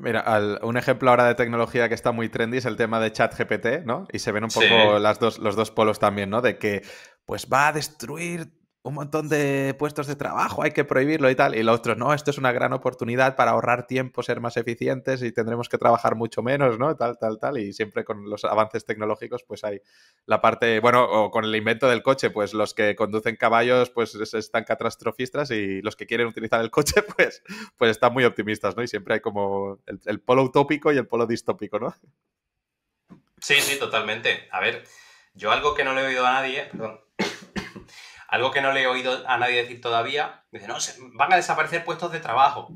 Mira, un ejemplo ahora de tecnología que está muy trendy es el tema de ChatGPT, ¿no? Y se ven un poco las dos, los dos polos también, ¿no? De que pues va a destruir un montón de puestos de trabajo, hay que prohibirlo y tal. Y los otros, no, esto es una gran oportunidad para ahorrar tiempo, ser más eficientes y tendremos que trabajar mucho menos, ¿no? Tal, tal, tal. Y siempre con los avances tecnológicos, pues hay la parte, bueno, o con el invento del coche, pues los que conducen caballos, pues están catastrofistas y los que quieren utilizar el coche, pues, pues están muy optimistas, ¿no? Y siempre hay como el, el polo utópico y el polo distópico, ¿no? Sí, sí, totalmente. A ver, yo algo que no le he oído a nadie, perdón algo que no le he oído a nadie decir todavía, dice, no, van a desaparecer puestos de trabajo.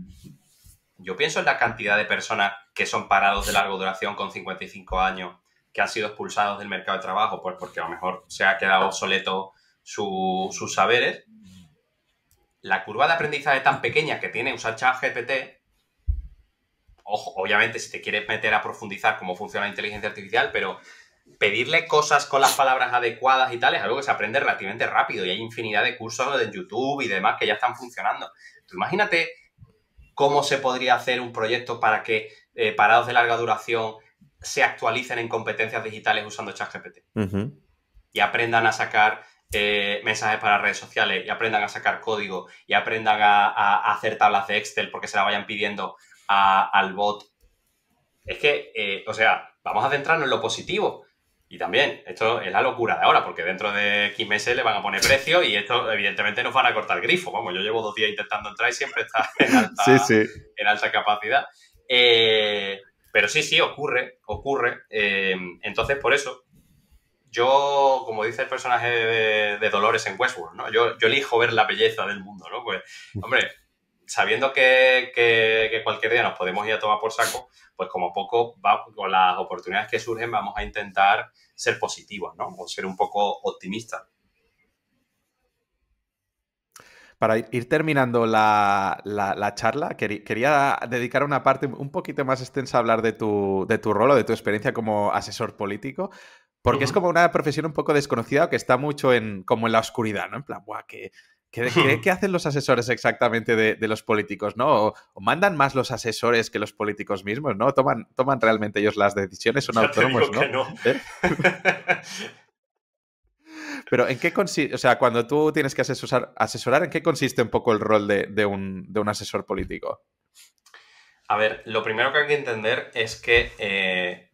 Yo pienso en la cantidad de personas que son parados de largo duración con 55 años, que han sido expulsados del mercado de trabajo, pues porque a lo mejor se ha quedado obsoleto sus saberes. La curva de aprendizaje tan pequeña que tiene usar ChatGPT ojo, obviamente si te quieres meter a profundizar cómo funciona la inteligencia artificial, pero pedirle cosas con las palabras adecuadas y tal es algo que se aprende relativamente rápido y hay infinidad de cursos en YouTube y demás que ya están funcionando. imagínate cómo se podría hacer un proyecto para que eh, parados de larga duración se actualicen en competencias digitales usando ChatGPT y aprendan a sacar eh, mensajes para redes sociales y aprendan a sacar código y aprendan a, hacer tablas de Excel porque se la vayan pidiendo al bot. Es que, eh, o sea, vamos a centrarnos en lo positivo y también, esto es la locura de ahora, porque dentro de 15 meses le van a poner precio y esto, evidentemente, nos van a cortar el grifo. Vamos, yo llevo dos días intentando entrar y siempre está en alta, capacidad. Eh, pero sí, sí, ocurre, ocurre. Eh, entonces, por eso, yo, como dice el personaje de, Dolores en Westworld, ¿no? Yo, elijo ver la belleza del mundo, ¿no? Pues, hombre, sabiendo que, cualquier día nos podemos ir a tomar por saco, pues como poco con las oportunidades que surgen vamos a intentar ser positiva, ¿no? O ser un poco optimista. Para ir terminando la, charla, quería dedicar una parte un poquito más extensa a hablar de tu, de tu rol o de tu experiencia como asesor político, porque es como una profesión un poco desconocida que está mucho en, como en la oscuridad, ¿no? En plan, guau, que ¿Qué, hacen los asesores exactamente de, los políticos, no? O, mandan más los asesores que los políticos mismos, no? ¿Toman, realmente ellos las decisiones? ¿Son autónomos, no? ¿Eh? Pero ¿en qué consiste, o sea, cuando tú tienes que asesorar, ¿en qué consiste un poco el rol de, un, asesor político? A ver, lo primero que hay que entender es que eh,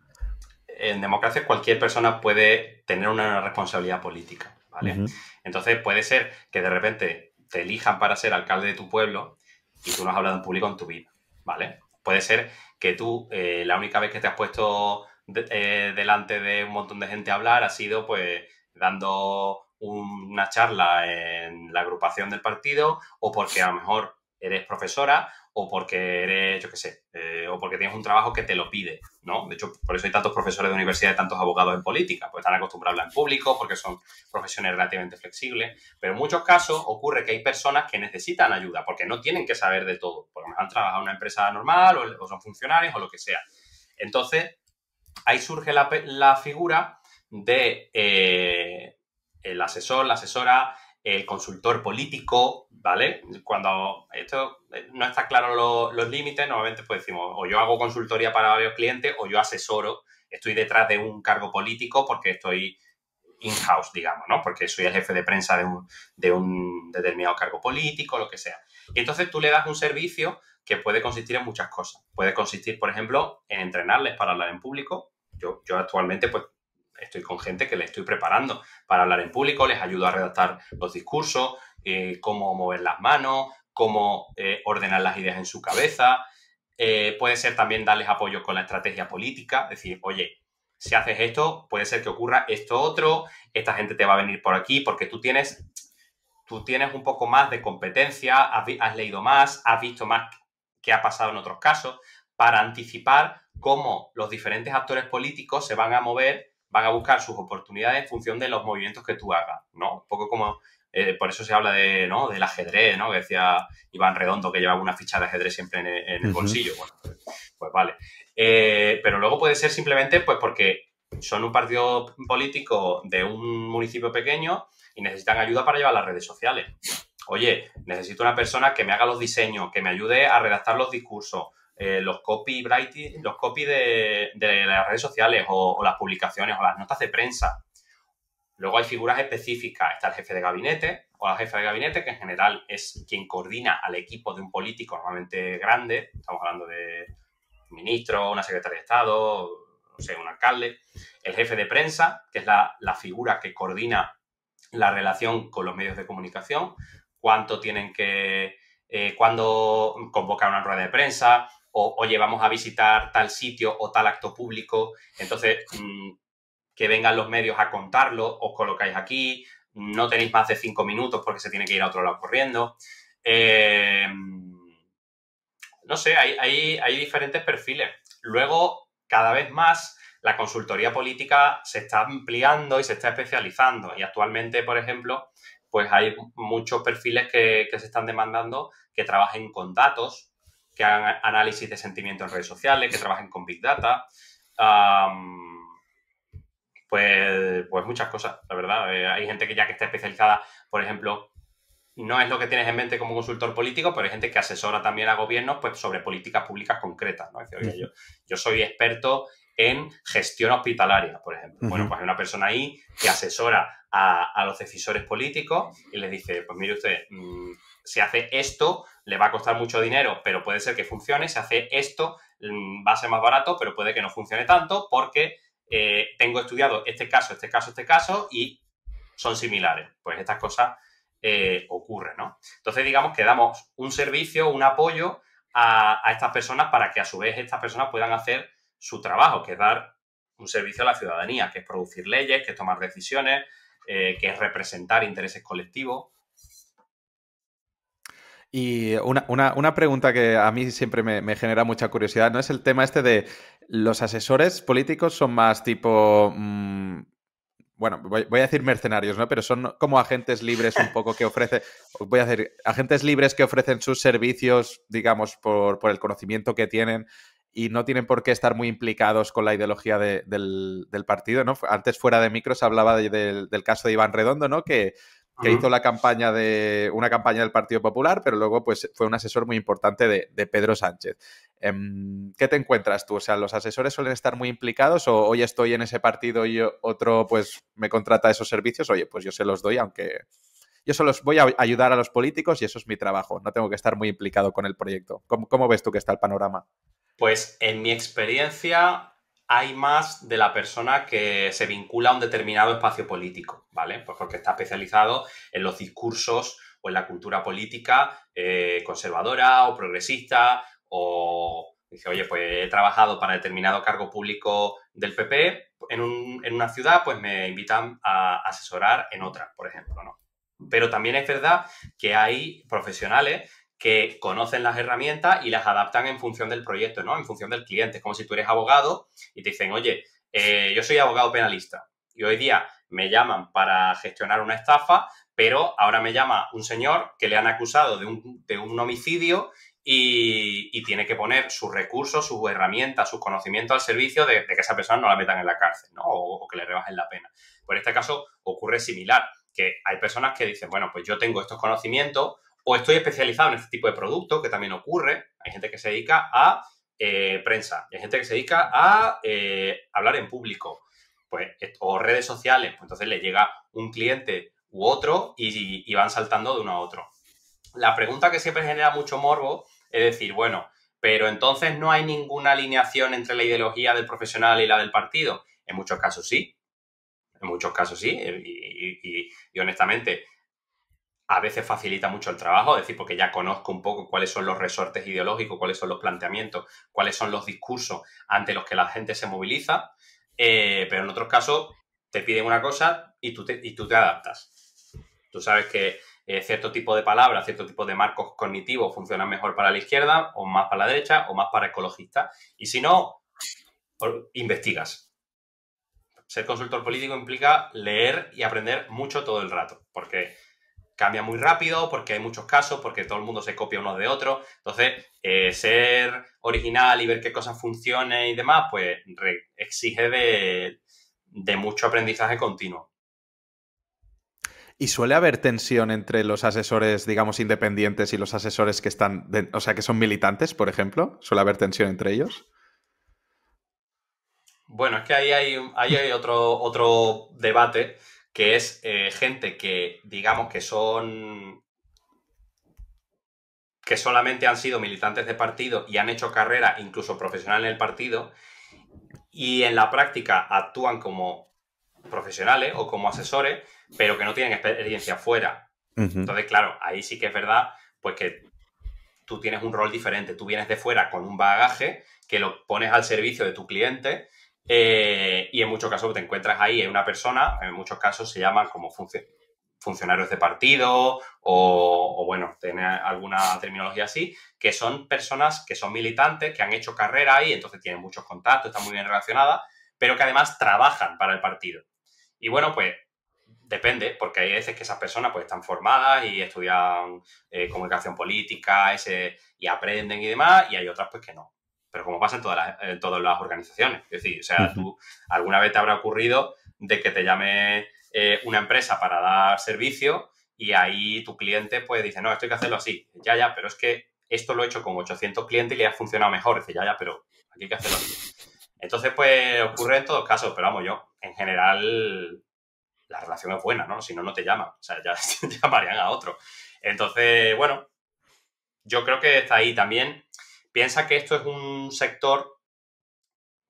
en democracia cualquier persona puede tener una responsabilidad política. ¿vale? Entonces puede ser que de repente te elijan para ser alcalde de tu pueblo y tú no has hablado en público en tu vida, ¿vale? Puede ser que tú eh, la única vez que te has puesto eh, delante de un montón de gente a hablar ha sido pues dando una charla en la agrupación del partido o porque a lo mejor eres profesora o porque eres, yo qué sé, eh, o porque tienes un trabajo que te lo pide, ¿no? De hecho, por eso hay tantos profesores de universidad y tantos abogados en política, porque están acostumbrados a hablar en público, porque son profesiones relativamente flexibles, pero en muchos casos ocurre que hay personas que necesitan ayuda, porque no tienen que saber de todo, porque han trabajado en una empresa normal, o, son funcionarios, o lo que sea. Entonces, ahí surge la, figura de eh, el asesor, la asesora, el consultor político, ¿vale? Cuando esto eh, no está claro los límites, normalmente pues decimos, o yo hago consultoría para varios clientes, o yo asesoro, estoy detrás de un cargo político porque estoy in-house, digamos, ¿no? Porque soy el jefe de prensa de un, de un determinado cargo político, lo que sea. Y entonces tú le das un servicio que puede consistir en muchas cosas. Puede consistir, por ejemplo, en entrenarles para hablar en público. Yo, yo actualmente, pues, estoy con gente que le estoy preparando para hablar en público, les ayudo a redactar los discursos, eh, cómo mover las manos, cómo eh, ordenar las ideas en su cabeza. Eh, puede ser también darles apoyo con la estrategia política, decir, oye, si haces esto, puede ser que ocurra esto otro, esta gente te va a venir por aquí, porque tú tienes, tú tienes un poco más de competencia, has, leído más, has visto más qué ha pasado en otros casos, para anticipar cómo los diferentes actores políticos se van a mover van a buscar sus oportunidades en función de los movimientos que tú hagas, ¿no? Un poco como, eh, por eso se habla de, ¿no? del ajedrez, ¿no? Que decía Iván Redondo que llevaba una ficha de ajedrez siempre en, el bolsillo. Bueno, pues vale. Eh, pero luego puede ser simplemente pues porque son un partido político de un municipio pequeño y necesitan ayuda para llevar las redes sociales. Oye, necesito una persona que me haga los diseños, que me ayude a redactar los discursos, los eh, copywriting, los copy de, las redes sociales o, las publicaciones o las notas de prensa. Luego hay figuras específicas, está el jefe de gabinete o la jefa de gabinete, que en general es quien coordina al equipo de un político normalmente grande, estamos hablando de ministro, una secretaria de Estado, no sé, un alcalde, el jefe de prensa, que es la, figura que coordina la relación con los medios de comunicación, cuánto tienen que, eh, cuándo convocar una rueda de prensa, o, oye, a visitar tal sitio o tal acto público, entonces mm, que vengan los medios a contarlo, os colocáis aquí, no tenéis más de cinco minutos porque se tiene que ir a otro lado corriendo. Em, no sé, hay, diferentes perfiles. Luego, cada vez más, la consultoría política se está ampliando y se está especializando. Y actualmente, por ejemplo, pues hay muchos perfiles que, que se están demandando que trabajen con datos, que hagan análisis de sentimientos en redes sociales, que trabajen con Big Data. pues, pues muchas cosas, la verdad. Eh, hay gente que ya que está especializada, por ejemplo, no es lo que tienes en mente como consultor político, pero hay gente que asesora también a gobiernos pues, sobre políticas públicas concretas. yo, soy experto en gestión hospitalaria, por ejemplo. Bueno, pues hay una persona ahí que asesora a, a, los decisores políticos y les dice, pues mire usted, mm, si hace esto, le va a costar mucho dinero, pero puede ser que funcione. Si hace esto, mm, va a ser más barato, pero puede que no funcione tanto porque eh, tengo estudiado este caso, este caso, este caso y son similares. Pues estas cosas eh, ocurren, ¿no? Entonces, digamos que damos un servicio, un apoyo a, estas personas para que a su vez estas personas puedan hacer su trabajo, que es dar un servicio a la ciudadanía, que es producir leyes, que es tomar decisiones, eh, que es representar intereses colectivos. Y una, una, pregunta que a mí siempre me, genera mucha curiosidad, ¿no? Es el tema este de los asesores políticos son más tipo... Mm, bueno, voy, a decir mercenarios, ¿no? Pero son como agentes libres un poco que ofrecen, voy a decir, agentes libres que ofrecen sus servicios, digamos, por, el conocimiento que tienen y no tienen por qué estar muy implicados con la ideología del, partido, ¿no? Antes fuera de micros hablaba del, del caso de Iván Redondo, ¿no? Que que hizo la campaña de una campaña del Partido Popular, pero luego pues, fue un asesor muy importante de, Pedro Sánchez. Em, ¿Qué te encuentras tú? O sea, ¿los asesores suelen estar muy implicados o hoy estoy en ese partido y otro pues me contrata esos servicios? Oye, pues yo se los doy, aunque yo solo voy a ayudar a los políticos y eso es mi trabajo, no tengo que estar muy implicado con el proyecto. cómo ves tú que está el panorama? Pues en mi experiencia, hay más de la persona que se vincula a un determinado espacio político, ¿vale? Pues porque está especializado en los discursos o en la cultura política eh, conservadora o progresista o dice, oye, pues he trabajado para determinado cargo público del PP en, en una ciudad, pues me invitan a asesorar en otra, por ejemplo, ¿no? Pero también es verdad que hay profesionales que conocen las herramientas y las adaptan en función del proyecto, ¿no? En función del cliente. Es como si tú eres abogado y te dicen, oye, eh, yo soy abogado penalista y hoy día me llaman para gestionar una estafa, pero ahora me llama un señor que le han acusado de un, homicidio y, tiene que poner sus recursos, sus herramientas, sus conocimientos al servicio de, que esa persona no la metan en la cárcel, ¿no? O, o que le rebajen la pena. Por este caso ocurre similar, que hay personas que dicen, bueno, pues yo tengo estos conocimientos, o estoy especializado en este tipo de producto, que también ocurre. Hay gente que se dedica a eh, prensa, hay gente que se dedica a eh, hablar en público, pues, o redes sociales. Pues, entonces le llega un cliente u otro y, van saltando de uno a otro. La pregunta que siempre genera mucho morbo es decir, bueno, pero entonces no hay ninguna alineación entre la ideología del profesional y la del partido. En muchos casos sí, en muchos casos sí, y honestamente, a veces facilita mucho el trabajo, es decir, porque ya conozco un poco cuáles son los resortes ideológicos, cuáles son los planteamientos, cuáles son los discursos ante los que la gente se moviliza, eh, pero en otros casos te piden una cosa y tú te, y tú te adaptas. Tú sabes que eh, cierto tipo de palabras, cierto tipo de marcos cognitivos funcionan mejor para la izquierda o más para la derecha o más para ecologistas Y si no, investigas. Ser consultor político implica leer y aprender mucho todo el rato, porque cambia muy rápido porque hay muchos casos, porque todo el mundo se copia uno de otro. Entonces, eh, ser original y ver qué cosas funcionan y demás, pues exige de, mucho aprendizaje continuo. ¿Y suele haber tensión entre los asesores, digamos, independientes y los asesores que están, o sea, que son militantes, por ejemplo? ¿Suele haber tensión entre ellos? Bueno, es que ahí hay, hay otro, otro debate que es eh, gente que, digamos, que son que solamente han sido militantes de partido y han hecho carrera incluso profesional en el partido y en la práctica actúan como profesionales o como asesores, pero que no tienen experiencia fuera. Entonces, claro, ahí sí que es verdad, pues que tú tienes un rol diferente, tú vienes de fuera con un bagaje que lo pones al servicio de tu cliente eh, y en muchos casos te encuentras ahí en una persona, en muchos casos se llaman como funcionarios de partido o, bueno, tiene alguna terminología así, que son personas que son militantes, que han hecho carrera ahí, entonces tienen muchos contactos, están muy bien relacionadas, pero que además trabajan para el partido. Y bueno, pues depende, porque hay veces que esas personas pues están formadas y estudian eh, comunicación política ese, y aprenden y demás, y hay otras pues que no pero como pasa en todas las, todas las organizaciones. Es decir, o sea, tú alguna vez te habrá ocurrido de que te llame eh, una empresa para dar servicio y ahí tu cliente pues dice, no, esto hay que hacerlo así. Ya, ya, pero es que esto lo he hecho con 800 clientes y le ha funcionado mejor. Dice, ya, ya, pero aquí hay que hacerlo así. Entonces, pues ocurre en todos casos, pero vamos, yo, en general, la relación es buena, ¿no? Si no, no te llaman. O sea, ya llamarían a otro. Entonces, bueno, yo creo que está ahí también Piensa que esto es un sector,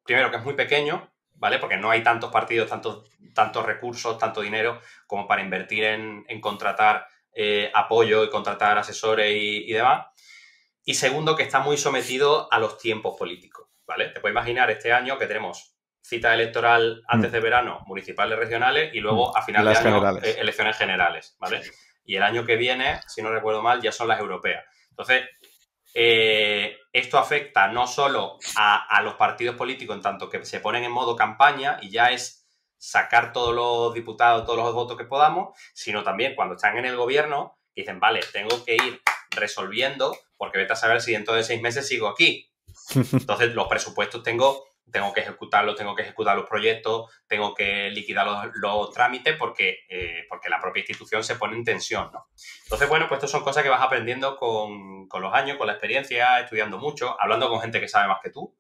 primero, que es muy pequeño, ¿vale? Porque no hay tantos partidos, tantos, tantos recursos, tanto dinero como para invertir en, contratar eh, apoyo y contratar asesores y, demás. Y segundo, que está muy sometido a los tiempos políticos, ¿vale? Te puedes imaginar este año que tenemos cita electoral antes mm. de verano, municipales, regionales y luego mm. a final de año eh, elecciones generales, ¿vale? Y el año que viene, si no recuerdo mal, ya son las europeas. Entonces, eh, esto afecta no solo a, los partidos políticos en tanto que se ponen en modo campaña y ya es sacar todos los diputados, todos los votos que podamos, sino también cuando están en el gobierno dicen, vale, tengo que ir resolviendo porque vete a saber si dentro de seis meses sigo aquí. Entonces los presupuestos tengo tengo que ejecutarlos, tengo que ejecutar los proyectos, tengo que liquidar los, trámites porque, eh, porque la propia institución se pone en tensión, ¿no? Entonces, bueno, pues esto son cosas que vas aprendiendo con, los años, con la experiencia, estudiando mucho, hablando con gente que sabe más que tú.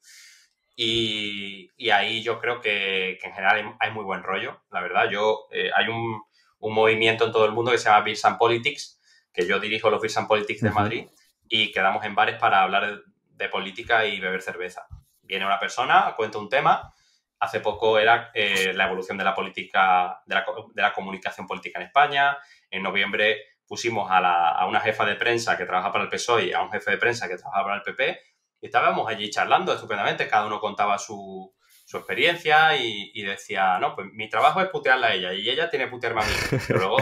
Y, ahí yo creo que, en general hay, muy buen rollo, la verdad. Yo, eh, hay un, movimiento en todo el mundo que se llama Bills Politics, que yo dirijo los Bills and Politics de Madrid, y quedamos en bares para hablar de política y beber cerveza viene una persona, cuenta un tema. Hace poco era eh, la evolución de la política, de la, comunicación política en España. En noviembre pusimos a, una jefa de prensa que trabajaba para el PSOE y a un jefe de prensa que trabajaba para el PP. Y estábamos allí charlando estupendamente, cada uno contaba su, experiencia y, decía, no, pues mi trabajo es putearla a ella y ella tiene putearme a mí. Pero luego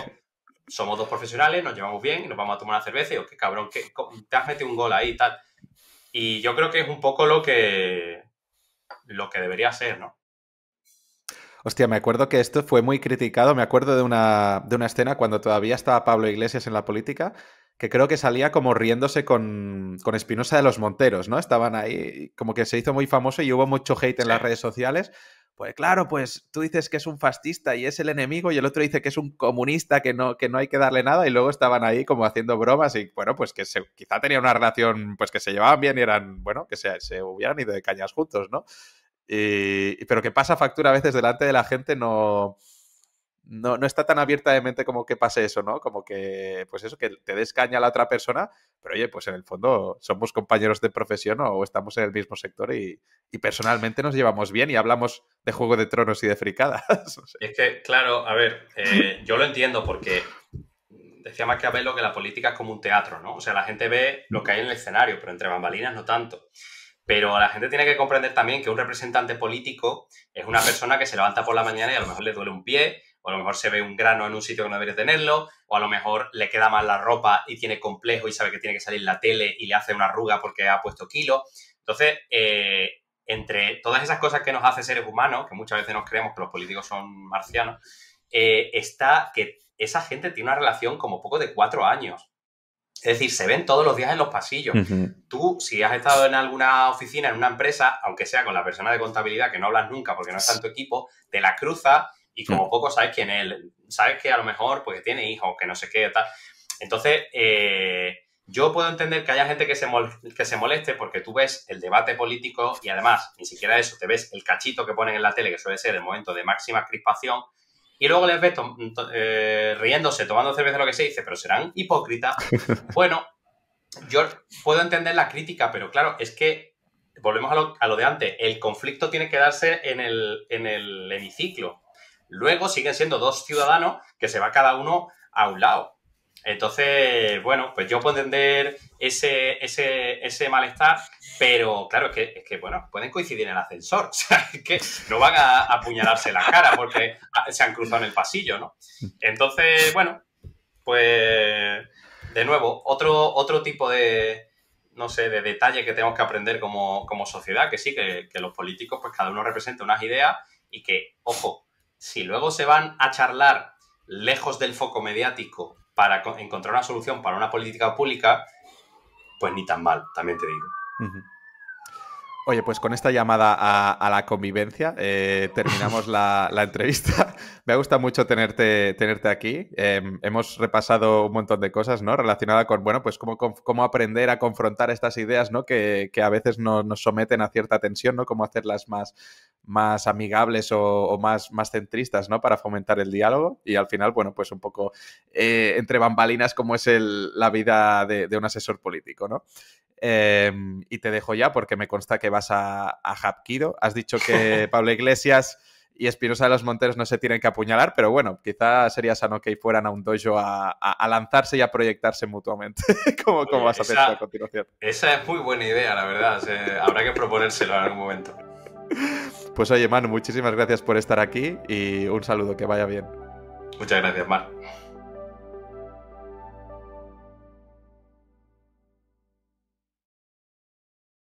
somos dos profesionales, nos llevamos bien y nos vamos a tomar una cerveza y oh, qué cabrón, que te has metido un gol ahí y tal. Y yo creo que es un poco lo que, lo que debería ser, ¿no? Hostia, me acuerdo que esto fue muy criticado. Me acuerdo de una, de una escena cuando todavía estaba Pablo Iglesias en la política, que creo que salía como riéndose con, con Espinosa de los Monteros, ¿no? Estaban ahí, como que se hizo muy famoso y hubo mucho hate en las redes sociales pues claro, pues tú dices que es un fascista y es el enemigo, y el otro dice que es un comunista, que no, que no hay que darle nada, y luego estaban ahí como haciendo bromas, y bueno, pues que quizá tenían una relación, pues que se llevaban bien y eran, bueno, que se, se hubieran ido de cañas juntos, ¿no? Y, pero que pasa factura a veces delante de la gente no, no, está tan abierta de mente como que pase eso, ¿no? Como que, pues eso, que te des caña a la otra persona, pero oye, pues en el fondo somos compañeros de profesión o estamos en el mismo sector y, personalmente nos llevamos bien y hablamos de Juego de Tronos y de fricadas. Es que, claro, a ver, eh, yo lo entiendo porque decía Maquiavelo que la política es como un teatro, ¿no? O sea, la gente ve lo que hay en el escenario, pero entre bambalinas no tanto. Pero la gente tiene que comprender también que un representante político es una persona que se levanta por la mañana y a lo mejor le duele un pie, o a lo mejor se ve un grano en un sitio que no debería tenerlo, o a lo mejor le queda mal la ropa y tiene complejo y sabe que tiene que salir la tele y le hace una arruga porque ha puesto kilo. Entonces, eh, entre todas esas cosas que nos hace seres humanos, que muchas veces nos creemos que los políticos son marcianos, eh, está que esa gente tiene una relación como poco de cuatro años. Es decir, se ven todos los días en los pasillos. Tú, si has estado en alguna oficina, en una empresa, aunque sea con la persona de contabilidad que no hablas nunca porque no está en tu equipo, te la cruza y como poco sabes quién es él, sabes que a lo mejor porque tiene hijos, que no sé qué, tal. Entonces, eh, yo puedo entender que haya gente que se, que se moleste porque tú ves el debate político y además, ni siquiera eso, te ves el cachito que ponen en la tele, que suele ser el momento de máxima crispación, y luego les ves eh, riéndose, tomando cerveza, lo que se dice, pero serán hipócritas. bueno, yo puedo entender la crítica, pero claro, es que volvemos a lo, de antes, el conflicto tiene que darse el, en el hemiciclo. Luego siguen siendo dos ciudadanos que se va cada uno a un lado. Entonces, bueno, pues yo puedo entender ese, ese, malestar, pero claro, es que, es que, bueno, pueden coincidir en el ascensor, o sea, es que no van a apuñalarse la cara porque se han cruzado en el pasillo, ¿no? Entonces, bueno, pues de nuevo, otro, otro tipo de, no sé, de detalle que tenemos que aprender como, sociedad, que sí, que, que los políticos, pues cada uno representa unas ideas y que, ojo, si luego se van a charlar lejos del foco mediático para encontrar una solución para una política pública, pues ni tan mal, también te digo. Oye, pues con esta llamada a, la convivencia eh, terminamos la, entrevista. Me gustado mucho tenerte, tenerte aquí. Em, hemos repasado un montón de cosas, ¿no? Relacionada con, bueno, pues cómo, cómo aprender a confrontar estas ideas, ¿no? Que, a veces nos someten a cierta tensión, ¿no? Cómo hacerlas más, más amigables o, más, más, centristas, ¿no? Para fomentar el diálogo y al final, bueno, pues un poco eh, entre bambalinas como es la vida de, un asesor político, ¿no? Em, y te dejo ya porque me consta que vas a, a Has dicho que Pablo Iglesias y Espinosa de los Monteros no se tienen que apuñalar, pero bueno, quizá sería sano que fueran a un dojo a, lanzarse y a proyectarse mutuamente. como vas a hacer a continuación? Esa es muy buena idea, la verdad. habrá que proponérselo en algún momento. Pues oye, Manu, muchísimas gracias por estar aquí y un saludo, que vaya bien. Muchas gracias, Manu